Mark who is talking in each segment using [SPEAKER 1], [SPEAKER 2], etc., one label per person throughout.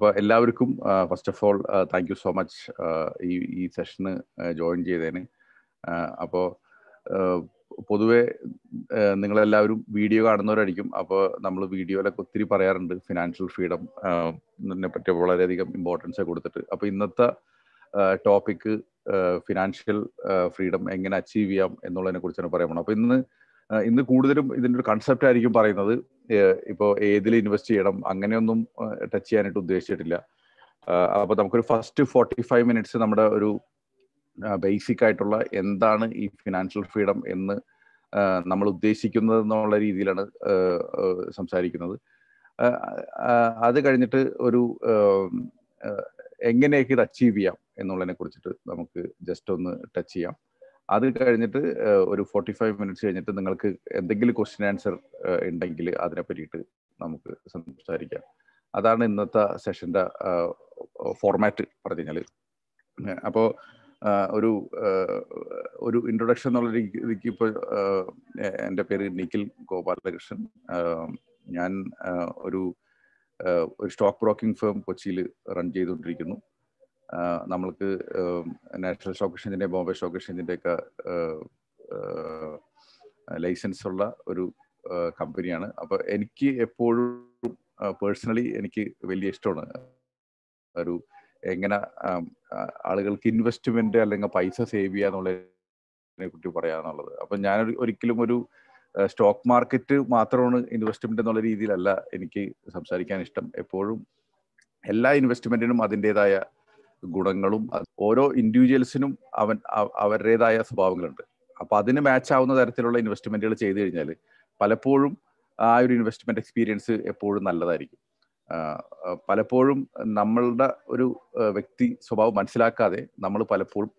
[SPEAKER 1] അപ്പോൾ എല്ലാവർക്കും first of all thank you so much ഈ ഈ സെഷന് ജോയിൻ ചെയ്തതിന് അപ്പോൾ പൊതുവെ നിങ്ങളെല്ലാവരും വീഡിയോ കാണുന്നവരായിരിക്കും അപ്പോൾ നമ്മൾ വീഡിയോയിലൊക്കെ ഒത്തിരി പറയാറുണ്ട് ഫിനാൻഷ്യൽ ഫ്രീഡം പറ്റി വളരെയധികം ഇമ്പോർട്ടൻസ് കൊടുത്തിട്ട് അപ്പോൾ ഇന്നത്തെ ടോപ്പിക്ക് ഫിനാൻഷ്യൽ ഫ്രീഡം എങ്ങനെ അച്ചീവ് ചെയ്യാം എന്നുള്ളതിനെ കുറിച്ചാണ് പറയാൻ അപ്പോൾ ഇന്ന് ഇന്ന് കൂടുതലും ഇതിൻ്റെ ഒരു കൺസെപ്റ്റ് ആയിരിക്കും പറയുന്നത് ഇപ്പോൾ ഏതിൽ ഇൻവെസ്റ്റ് ചെയ്യണം അങ്ങനെയൊന്നും ടച്ച് ചെയ്യാനായിട്ട് ഉദ്ദേശിച്ചിട്ടില്ല അപ്പോൾ നമുക്കൊരു ഫസ്റ്റ് ഫോർട്ടി ഫൈവ് മിനിറ്റ്സ് നമ്മുടെ ഒരു ബേസിക് ആയിട്ടുള്ള എന്താണ് ഈ ഫിനാൻഷ്യൽ ഫ്രീഡം എന്ന് നമ്മൾ ഉദ്ദേശിക്കുന്നത് എന്നുള്ള രീതിയിലാണ് സംസാരിക്കുന്നത് അത് കഴിഞ്ഞിട്ട് ഒരു എങ്ങനെയൊക്കെ ഇത് അച്ചീവ് ചെയ്യാം എന്നുള്ളതിനെ കുറിച്ചിട്ട് നമുക്ക് ജസ്റ്റ് ഒന്ന് ടച്ച് ചെയ്യാം അത് കഴിഞ്ഞിട്ട് ഒരു ഫോർട്ടി ഫൈവ് മിനിറ്റ്സ് കഴിഞ്ഞിട്ട് നിങ്ങൾക്ക് എന്തെങ്കിലും ക്വസ്റ്റ്യൻ ആൻസർ ഉണ്ടെങ്കിൽ അതിനെ പറ്റിയിട്ട് നമുക്ക് സംസാരിക്കാം അതാണ് ഇന്നത്തെ സെഷന്റെ ഫോർമാറ്റ് പറഞ്ഞു കഴിഞ്ഞാൽ അപ്പോൾ ഒരു ഒരു ഇൻട്രൊഡക്ഷൻ എന്നുള്ള രീതിക്ക് ഇപ്പോൾ എൻ്റെ പേര് നിഖിൽ ഗോപാലകൃഷ്ണൻ ഞാൻ ഒരു ഒരു സ്റ്റോക്ക് ബ്രോക്കിംഗ് ഫേം കൊച്ചിയിൽ റൺ ചെയ്തുകൊണ്ടിരിക്കുന്നു നമ്മൾക്ക് നാഷണൽ സ്റ്റോക്ക് എക്സ്ചേഞ്ചിന്റെ ബോംബെ സ്റ്റോക്ക് എക്സ്ചേഞ്ചിന്റെ ഒക്കെ ലൈസൻസ് ഉള്ള ഒരു കമ്പനിയാണ് അപ്പൊ എനിക്ക് എപ്പോഴും പേഴ്സണലി എനിക്ക് വലിയ ഇഷ്ടമാണ് ഒരു എങ്ങനെ ആളുകൾക്ക് ഇൻവെസ്റ്റ്മെന്റ് അല്ലെങ്കിൽ പൈസ സേവ് ചെയ്യുക എന്നുള്ളതിനെ കുറിച്ച് പറയാന്നുള്ളത് അപ്പൊ ഞാൻ ഒരിക്കലും ഒരു സ്റ്റോക്ക് മാർക്കറ്റ് മാത്രമാണ് ഇൻവെസ്റ്റ്മെന്റ് എന്നുള്ള രീതിയിലല്ല എനിക്ക് സംസാരിക്കാൻ ഇഷ്ടം എപ്പോഴും എല്ലാ ഇൻവെസ്റ്റ്മെന്റിനും അതിൻ്റെതായ ഗുണങ്ങളും ഓരോ ഇൻഡിവിജ്വൽസിനും അവൻ അവരുടേതായ സ്വഭാവങ്ങളുണ്ട് അപ്പൊ അതിന് മാച്ച് ആവുന്ന തരത്തിലുള്ള ഇൻവെസ്റ്റ്മെന്റുകൾ ചെയ്തു കഴിഞ്ഞാൽ പലപ്പോഴും ആ ഒരു ഇൻവെസ്റ്റ്മെന്റ് എക്സ്പീരിയൻസ് എപ്പോഴും നല്ലതായിരിക്കും പലപ്പോഴും നമ്മളുടെ ഒരു വ്യക്തി സ്വഭാവം മനസ്സിലാക്കാതെ നമ്മൾ പലപ്പോഴും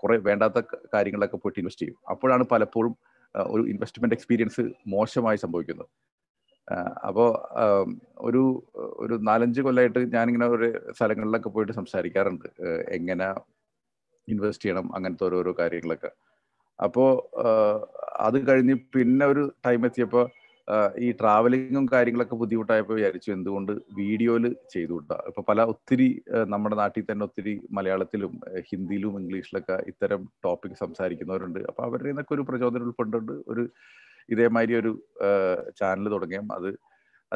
[SPEAKER 1] കുറെ വേണ്ടാത്ത കാര്യങ്ങളിലൊക്കെ പോയിട്ട് ഇൻവെസ്റ്റ് ചെയ്യും അപ്പോഴാണ് പലപ്പോഴും ഒരു ഇൻവെസ്റ്റ്മെന്റ് എക്സ്പീരിയൻസ് മോശമായി സംഭവിക്കുന്നത് അപ്പോ ഒരു ഒരു നാലഞ്ച് കൊല്ലമായിട്ട് ഞാനിങ്ങനെ ഒരു സ്ഥലങ്ങളിലൊക്കെ പോയിട്ട് സംസാരിക്കാറുണ്ട് എങ്ങനെ ഇൻവെസ്റ്റ് ചെയ്യണം അങ്ങനത്തെ ഓരോരോ കാര്യങ്ങളൊക്കെ അപ്പോ അത് കഴിഞ്ഞ് പിന്നെ ഒരു ടൈം എത്തിയപ്പോൾ ഈ ട്രാവലിങ്ങും കാര്യങ്ങളൊക്കെ ബുദ്ധിമുട്ടായപ്പോൾ വിചാരിച്ചു എന്തുകൊണ്ട് വീഡിയോയിൽ ചെയ്തുകൂട്ടാ ഇപ്പൊ പല ഒത്തിരി നമ്മുടെ നാട്ടിൽ തന്നെ ഒത്തിരി മലയാളത്തിലും ഹിന്ദിയിലും ഇംഗ്ലീഷിലൊക്കെ ഇത്തരം ടോപ്പിക് സംസാരിക്കുന്നവരുണ്ട് അപ്പൊ അവരുടെ നിന്നൊക്കെ ഒരു പ്രചോദനം ഉൾക്കൊണ്ടുകൊണ്ട് ഒരു ഇതേമാതിരി ഒരു ചാനൽ തുടങ്ങിയ അത്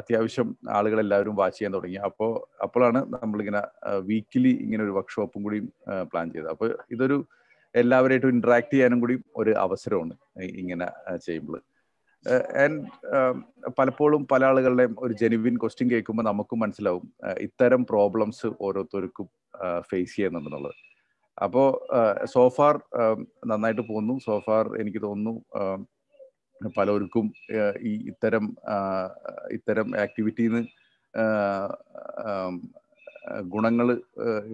[SPEAKER 1] അത്യാവശ്യം ആളുകളെല്ലാവരും വാച്ച് ചെയ്യാൻ തുടങ്ങി അപ്പോൾ അപ്പോഴാണ് നമ്മളിങ്ങനെ വീക്കിലി ഇങ്ങനെ ഒരു വർക്ക്ഷോപ്പും കൂടി പ്ലാൻ ചെയ്തത് അപ്പോൾ ഇതൊരു എല്ലാവരായിട്ടും ഇന്ററാക്ട് ചെയ്യാനും കൂടി ഒരു അവസരമാണ് ഇങ്ങനെ ചെയ്യുമ്പോൾ ആൻഡ് പലപ്പോഴും പല ആളുകളുടെയും ഒരു ജെനുവിൻ ക്വസ്റ്റ്യൻ കേൾക്കുമ്പോൾ നമുക്കും മനസ്സിലാവും ഇത്തരം പ്രോബ്ലംസ് ഓരോരുത്തർക്കും ഫേസ് ചെയ്യുന്നുണ്ടെന്നുള്ളത് അപ്പോൾ സോഫാർ നന്നായിട്ട് പോകുന്നു സോഫാർ എനിക്ക് തോന്നുന്നു പലർക്കും ഈ ഇത്തരം ഇത്തരം ആക്ടിവിറ്റിന്ന് ഗുണങ്ങൾ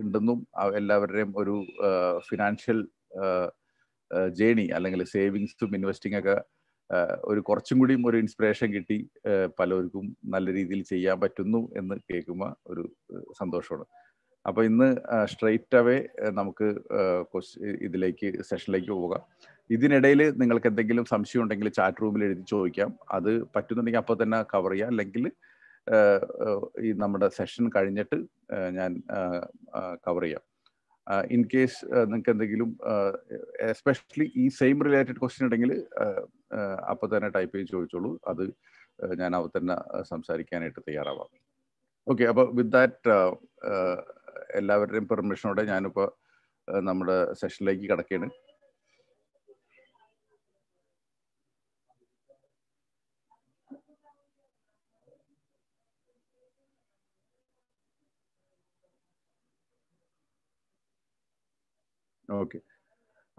[SPEAKER 1] ഉണ്ടെന്നും എല്ലാവരുടെയും ഒരു ഫിനാൻഷ്യൽ ജേണി അല്ലെങ്കിൽ സേവിങ്സും ഇൻവെസ്റ്റിംഗ് ഒക്കെ ഒരു കുറച്ചും കൂടിയും ഒരു ഇൻസ്പിറേഷൻ കിട്ടി പലർക്കും നല്ല രീതിയിൽ ചെയ്യാൻ പറ്റുന്നു എന്ന് കേൾക്കുമ്പോൾ ഒരു സന്തോഷമാണ് അപ്പൊ ഇന്ന് സ്ട്രെയിറ്റ് അവേ നമുക്ക് ഇതിലേക്ക് സെഷനിലേക്ക് പോകാം ഇതിനിടയിൽ നിങ്ങൾക്ക് എന്തെങ്കിലും സംശയം ഉണ്ടെങ്കിൽ ചാറ്റ് റൂമിൽ എഴുതി ചോദിക്കാം അത് പറ്റുന്നുണ്ടെങ്കിൽ അപ്പോൾ തന്നെ കവർ ചെയ്യാം അല്ലെങ്കിൽ ഈ നമ്മുടെ സെഷൻ കഴിഞ്ഞിട്ട് ഞാൻ കവർ ചെയ്യാം ഇൻ കേസ് നിങ്ങൾക്ക് എന്തെങ്കിലും എസ്പെഷ്യലി ഈ സെയിം റിലേറ്റഡ് ക്വസ്റ്റ്യൻ ഉണ്ടെങ്കിൽ അപ്പോൾ തന്നെ ടൈപ്പ് ചെയ്ത് ചോദിച്ചോളൂ അത് ഞാൻ അവ തന്നെ സംസാരിക്കാനായിട്ട് തയ്യാറാവാം ഓക്കെ അപ്പോൾ വിത്ത് ദാറ്റ് എല്ലാവരുടെയും പെർമിഷനോടെ ഞാനിപ്പോൾ നമ്മുടെ സെഷനിലേക്ക് കിടക്കുകയാണ് ഓക്കെ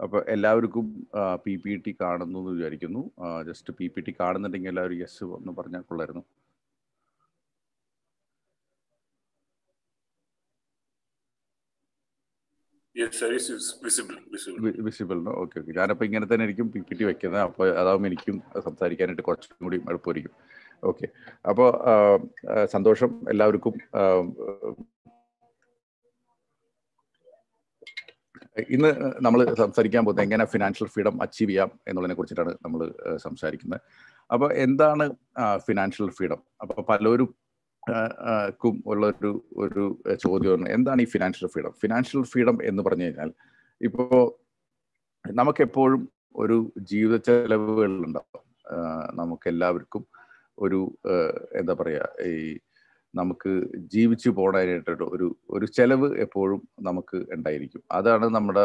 [SPEAKER 1] അപ്പോൾ എല്ലാവർക്കും പി പി ടി കാണുന്നു എന്ന് വിചാരിക്കുന്നു ജസ്റ്റ് പി പി ടി കാണുന്നുണ്ടെങ്കിൽ എല്ലാവരും യെസ് എന്ന് പറഞ്ഞാൽ കൊള്ളായിരുന്നു വിസിബിൾ ഓക്കെ ഓക്കെ ഞാനപ്പോൾ ഇങ്ങനെ തന്നെ ആയിരിക്കും പി പി ടി വെക്കുന്നത് അപ്പോൾ അതാവും എനിക്കും സംസാരിക്കാനായിട്ട് കുറച്ചും കൂടി എളുപ്പമായിരിക്കും ഓക്കെ അപ്പോൾ സന്തോഷം എല്ലാവർക്കും ഇന്ന് നമ്മൾ സംസാരിക്കാൻ പോകുന്നത് എങ്ങനെ ഫിനാൻഷ്യൽ ഫ്രീഡം അച്ചീവ് ചെയ്യാം എന്നുള്ളതിനെ കുറിച്ചിട്ടാണ് നമ്മൾ സംസാരിക്കുന്നത് അപ്പോൾ എന്താണ് ഫിനാൻഷ്യൽ ഫ്രീഡം അപ്പോൾ പലരും ക്കും ഉള്ള ഒരു ഒരു ചോദ്യമാണ് എന്താണ് ഈ ഫിനാൻഷ്യൽ ഫ്രീഡം ഫിനാൻഷ്യൽ ഫ്രീഡം എന്ന് പറഞ്ഞു കഴിഞ്ഞാൽ നമുക്ക് നമുക്കെപ്പോഴും ഒരു ജീവിത ചെലവുകളുണ്ടാവും നമുക്ക് എല്ലാവർക്കും ഒരു എന്താ പറയാ ഈ നമുക്ക് ജീവിച്ചു പോകാനായിട്ടൊരു ഒരു ഒരു ചെലവ് എപ്പോഴും നമുക്ക് ഉണ്ടായിരിക്കും അതാണ് നമ്മുടെ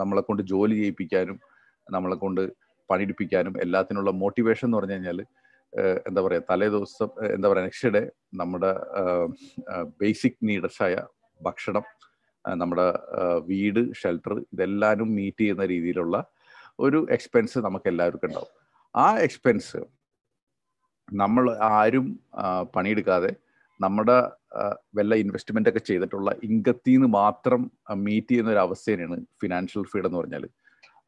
[SPEAKER 1] നമ്മളെ കൊണ്ട് ജോലി ചെയ്യിപ്പിക്കാനും നമ്മളെ കൊണ്ട് പണിയെടുപ്പിക്കാനും എല്ലാത്തിനുള്ള മോട്ടിവേഷൻ എന്ന് പറഞ്ഞു കഴിഞ്ഞാൽ എന്താ പറയുക തലേ ദിവസം എന്താ പറയുക നെക്സ്റ്റ് ഡേ നമ്മുടെ ബേസിക് നീഡസായ ഭക്ഷണം നമ്മുടെ വീട് ഷെൽട്ടർ ഇതെല്ലാവരും മീറ്റ് ചെയ്യുന്ന രീതിയിലുള്ള ഒരു എക്സ്പെൻസ് നമുക്ക് എല്ലാവർക്കും ഉണ്ടാവും ആ എക്സ്പെൻസ് നമ്മൾ ആരും പണിയെടുക്കാതെ നമ്മുടെ വല്ല ഇൻവെസ്റ്റ്മെന്റ് ഒക്കെ ചെയ്തിട്ടുള്ള ഇൻകത്തിൽ നിന്ന് മാത്രം മീറ്റ് ചെയ്യുന്ന ഒരു അവസ്ഥയാണ് ഫിനാൻഷ്യൽ ഫീഡ് എന്ന് പറഞ്ഞാൽ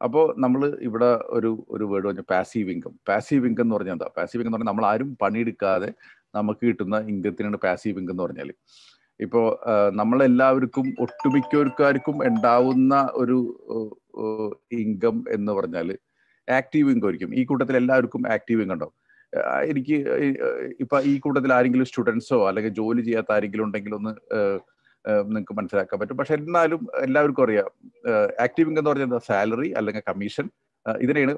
[SPEAKER 1] അപ്പോൾ നമ്മൾ ഇവിടെ ഒരു ഒരു വേർഡ് പറഞ്ഞു പാസീവ് ഇൻകം പാസീവ് ഇൻകം എന്ന് പറഞ്ഞാൽ എന്താ പാസീവ് ഇൻകം എന്ന് പറഞ്ഞാൽ നമ്മൾ ആരും പണിയെടുക്കാതെ നമുക്ക് കിട്ടുന്ന ഇൻകത്തിനാണ് പാസീവ് ഇൻകം എന്ന് പറഞ്ഞാൽ ഇപ്പോൾ നമ്മളെല്ലാവർക്കും ഒട്ടുമിക്കവർക്കാർക്കും ഉണ്ടാവുന്ന ഒരു ഇൻകം എന്ന് പറഞ്ഞാൽ ആക്റ്റീവ് ഇൻകം ആയിരിക്കും ഈ കൂട്ടത്തിൽ എല്ലാവർക്കും ആക്റ്റീവ് ഇൻകം ഉണ്ടാവും എനിക്ക് ഇപ്പൊ ഈ കൂട്ടത്തിൽ ആരെങ്കിലും സ്റ്റുഡൻസോ അല്ലെങ്കിൽ ജോലി ചെയ്യാത്ത ആരെങ്കിലും ഉണ്ടെങ്കിൽ ഒന്ന് നിങ്ങൾക്ക് മനസ്സിലാക്കാൻ പറ്റും പക്ഷെ എന്നാലും എല്ലാവർക്കും അറിയാം ആക്റ്റീവ് ഇൻകം എന്ന് പറഞ്ഞാൽ സാലറി അല്ലെങ്കിൽ കമ്മീഷൻ ഇതിനെയാണ്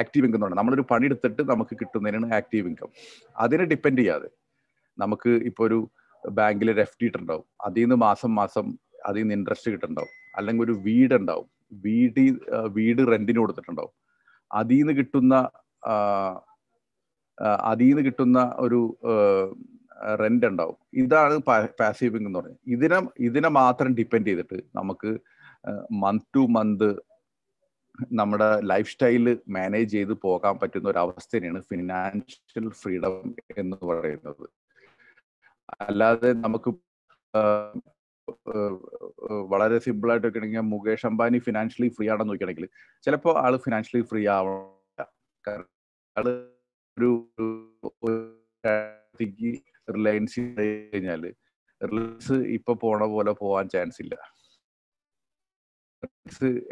[SPEAKER 1] ആക്റ്റീവ് ഇൻകം എന്ന് പറയുന്നത് നമ്മളൊരു പണിയെടുത്തിട്ട് നമുക്ക് കിട്ടുന്നതിനാണ് ആക്റ്റീവ് ഇൻകം അതിനെ ഡിപ്പെൻഡ് ചെയ്യാതെ നമുക്ക് ഇപ്പൊ ഒരു ബാങ്കിൽ ഒരു എഫ് ഡി ഇട്ടുണ്ടാവും അതിൽ നിന്ന് മാസം മാസം അതിൽ നിന്ന് ഇൻട്രസ്റ്റ് കിട്ടുന്നുണ്ടാവും അല്ലെങ്കിൽ ഒരു വീട് ഉണ്ടാവും വീട് വീട് റെന്റിന് കൊടുത്തിട്ടുണ്ടാവും അതിൽ നിന്ന് കിട്ടുന്ന അതിൽ നിന്ന് കിട്ടുന്ന ഒരു റെന്റ് ഉണ്ടാവും ഇതാണ് പാസീവ് എന്ന് പറയുന്നത് ഇതിനെ ഇതിനെ മാത്രം ഡിപ്പെൻഡ് ചെയ്തിട്ട് നമുക്ക് മന്ത് ടു മന്ത് നമ്മുടെ ലൈഫ് സ്റ്റൈൽ മാനേജ് ചെയ്ത് പോകാൻ പറ്റുന്ന ഒരു അവസ്ഥയാണ് ഫിനാൻഷ്യൽ ഫ്രീഡം എന്ന് പറയുന്നത് അല്ലാതെ നമുക്ക് വളരെ സിമ്പിൾ ആയിട്ട് വെക്കണമെങ്കിൽ മുകേഷ് അംബാനി ഫിനാൻഷ്യലി ഫ്രീ ആണെന്ന് നോക്കുകയാണെങ്കിൽ ചിലപ്പോൾ ആള് ഫിനാൻഷ്യലി ഫ്രീ ആവണം ആള് ഒരു റിലയൻസ് കഴിഞ്ഞാൽ റിലയൻസ് ഇപ്പൊ പോണ പോലെ പോവാൻ ചാൻസ് ഇല്ല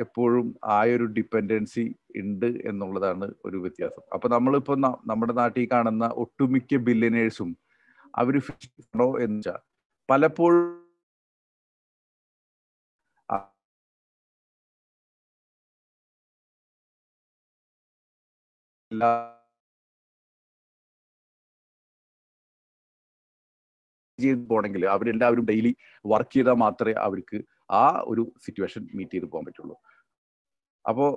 [SPEAKER 1] എപ്പോഴും ആ ഒരു ഡിപ്പെൻഡൻസി ഉണ്ട് എന്നുള്ളതാണ് ഒരു വ്യത്യാസം അപ്പൊ നമ്മളിപ്പോ നമ്മുടെ നാട്ടിൽ കാണുന്ന ഒട്ടുമിക്ക ബില്ലിനേഴ്സും അവര് ഫിഷോ എന്ന് വെച്ചാൽ പലപ്പോഴും എല്ലാ ചെയ്ത് പോകണമെങ്കിൽ അവരെല്ലാവരും ഡെയിലി വർക്ക് ചെയ്താൽ മാത്രമേ അവർക്ക് ആ ഒരു സിറ്റുവേഷൻ മീറ്റ് ചെയ്ത് പോകാൻ പറ്റുള്ളൂ അപ്പോൾ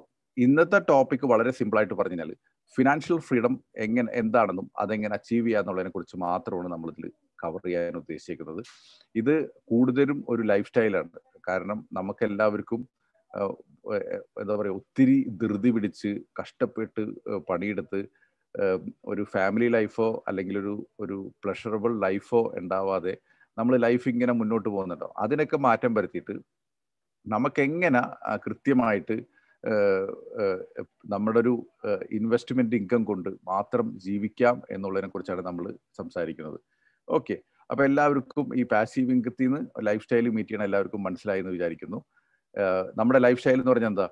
[SPEAKER 1] ഇന്നത്തെ ടോപ്പിക് വളരെ സിമ്പിളായിട്ട് പറഞ്ഞു കഴിഞ്ഞാൽ ഫിനാൻഷ്യൽ ഫ്രീഡം എങ്ങനെ എന്താണെന്നും അതെങ്ങനെ അച്ചീവ് ചെയ്യുക എന്നുള്ളതിനെ കുറിച്ച് മാത്രമാണ് നമ്മളിതിൽ കവർ ചെയ്യാൻ ഉദ്ദേശിക്കുന്നത് ഇത് കൂടുതലും ഒരു ലൈഫ് സ്റ്റൈലാണ് കാരണം നമുക്ക് എല്ലാവർക്കും എന്താ പറയുക ഒത്തിരി ധൃതി പിടിച്ച് കഷ്ടപ്പെട്ട് പണിയെടുത്ത് ഒരു ഫാമിലി ലൈഫോ അല്ലെങ്കിൽ ഒരു ഒരു പ്ലഷറബിൾ ലൈഫോ ഉണ്ടാവാതെ നമ്മൾ ലൈഫ് ഇങ്ങനെ മുന്നോട്ട് പോകുന്നുണ്ടോ അതിനൊക്കെ മാറ്റം വരുത്തിയിട്ട് നമുക്കെങ്ങനെ കൃത്യമായിട്ട് നമ്മുടെ ഒരു ഇൻവെസ്റ്റ്മെന്റ് ഇൻകം കൊണ്ട് മാത്രം ജീവിക്കാം എന്നുള്ളതിനെ കുറിച്ചാണ് നമ്മൾ സംസാരിക്കുന്നത് ഓക്കെ അപ്പൊ എല്ലാവർക്കും ഈ പാസീവ് ഇൻകത്തിൽ നിന്ന് ലൈഫ് സ്റ്റൈൽ മീറ്റ് ചെയ്യണം എല്ലാവർക്കും മനസ്സിലായി എന്ന് വിചാരിക്കുന്നു നമ്മുടെ ലൈഫ് സ്റ്റൈൽ എന്ന് പറഞ്ഞാൽ എന്താ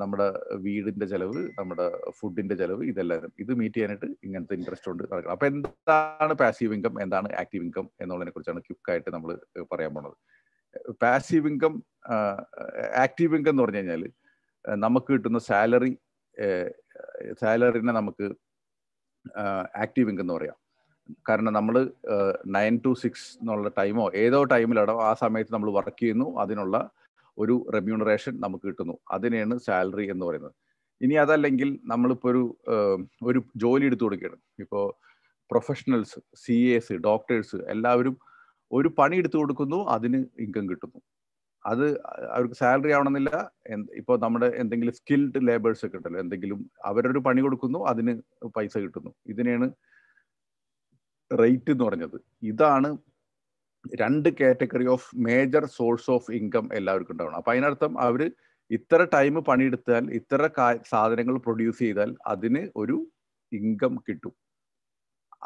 [SPEAKER 1] നമ്മുടെ വീടിന്റെ ചെലവ് നമ്മുടെ ഫുഡിന്റെ ചെലവ് ഇതെല്ലാവരും ഇത് മീറ്റ് ചെയ്യാനായിട്ട് ഇങ്ങനത്തെ ഇൻട്രസ്റ്റ് കൊണ്ട് നടക്കണം അപ്പൊ എന്താണ് പാസീവ് ഇൻകം എന്താണ് ആക്റ്റീവ് ഇൻകം എന്നുള്ളതിനെ കുറിച്ചാണ് ക്യുക്കായിട്ട് നമ്മൾ പറയാൻ പോണത് പാസീവ് ഇൻകം ആക്റ്റീവ് ഇൻകം എന്ന് പറഞ്ഞു കഴിഞ്ഞാൽ നമുക്ക് കിട്ടുന്ന സാലറി സാലറിനെ നമുക്ക് ആക്റ്റീവ് ഇൻകം എന്ന് പറയാം കാരണം നമ്മൾ നയൻ ടു സിക്സ് എന്നുള്ള ടൈമോ ഏതോ ടൈമിലാണോ ആ സമയത്ത് നമ്മൾ വർക്ക് ചെയ്യുന്നു അതിനുള്ള ഒരു റെമ്യൂണറേഷൻ നമുക്ക് കിട്ടുന്നു അതിനെയാണ് സാലറി എന്ന് പറയുന്നത് ഇനി അതല്ലെങ്കിൽ നമ്മളിപ്പോൾ ഒരു ഒരു ജോലി എടുത്തു കൊടുക്കുകയാണ് ഇപ്പോൾ പ്രൊഫഷണൽസ് സി എസ് ഡോക്ടേഴ്സ് എല്ലാവരും ഒരു പണി എടുത്തു കൊടുക്കുന്നു അതിന് ഇൻകം കിട്ടുന്നു അത് അവർക്ക് സാലറി ആവണമെന്നില്ല ഇപ്പോൾ നമ്മുടെ എന്തെങ്കിലും സ്കിൽഡ് ലേബേഴ്സ് ഒക്കെ ഉണ്ടല്ലോ എന്തെങ്കിലും അവരൊരു പണി കൊടുക്കുന്നു അതിന് പൈസ കിട്ടുന്നു ഇതിനെയാണ് റേറ്റ് എന്ന് പറഞ്ഞത് ഇതാണ് രണ്ട് category of major source of income എല്ലാവർക്കും ഉണ്ടാവണം അപ്പൊ അതിനർത്ഥം അവർ ഇത്ര ടൈം പണിയെടുത്താൽ ഇത്ര സാധനങ്ങൾ പ്രൊഡ്യൂസ് ചെയ്താൽ അതിന് ഒരു ഇൻകം കിട്ടും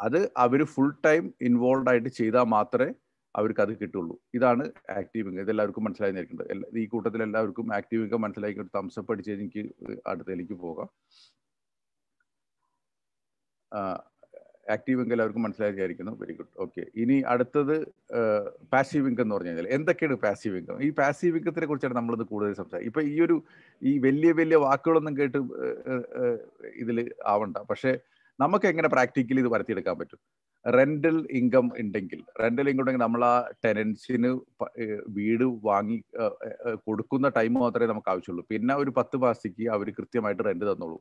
[SPEAKER 1] അത് അവർ ഫുൾ ടൈം ഇൻവോൾവ് ആയിട്ട് ചെയ്താൽ മാത്രമേ അവർക്ക് അത് കിട്ടുള്ളൂ ഇതാണ് ആക്റ്റീവ് ഇൻകം ഇതെല്ലാവർക്കും മനസ്സിലായി നിൽക്കുന്നത് ഈ കൂട്ടത്തിൽ എല്ലാവർക്കും ആക്റ്റീവ് ഇൻകം മനസ്സിലാക്കി ഒരു തംസപ്പ് അടിച്ച് എനിക്ക് അടുത്തേക്ക് പോകാം ആക്റ്റീവ് ഇങ്ക് എല്ലാവർക്കും മനസ്സിലാക്കിയായിരിക്കുന്നു വെരി ഗുഡ് ഓക്കെ ഇനി അടുത്തത് പാസീവ് ഇൻകം എന്ന് പറഞ്ഞു കഴിഞ്ഞാൽ എന്തൊക്കെയാണ് പാസീവ് ഇൻകം ഈ പാസീവ് ഇൻകത്തിനെ കുറിച്ചാണ് നമ്മളിത് കൂടുതൽ സംസാരിക്കുക ഇപ്പൊ ഈ ഒരു ഈ വലിയ വലിയ വാക്കുകളൊന്നും കേട്ട് ഇതിൽ ആവണ്ട പക്ഷേ നമുക്ക് എങ്ങനെ പ്രാക്ടിക്കലി ഇത് വരുത്തിയെടുക്കാൻ പറ്റും റെന്റൽ ഇൻകം ഉണ്ടെങ്കിൽ റെന്റൽ ഇൻകം ഉണ്ടെങ്കിൽ നമ്മൾ ആ ടെനൻസിന് വീട് വാങ്ങി കൊടുക്കുന്ന ടൈം മാത്രമേ നമുക്ക് ആവശ്യമുള്ളൂ പിന്നെ ഒരു പത്ത് മാസത്തേക്ക് അവർ കൃത്യമായിട്ട് റെന്റ് തന്നോളൂ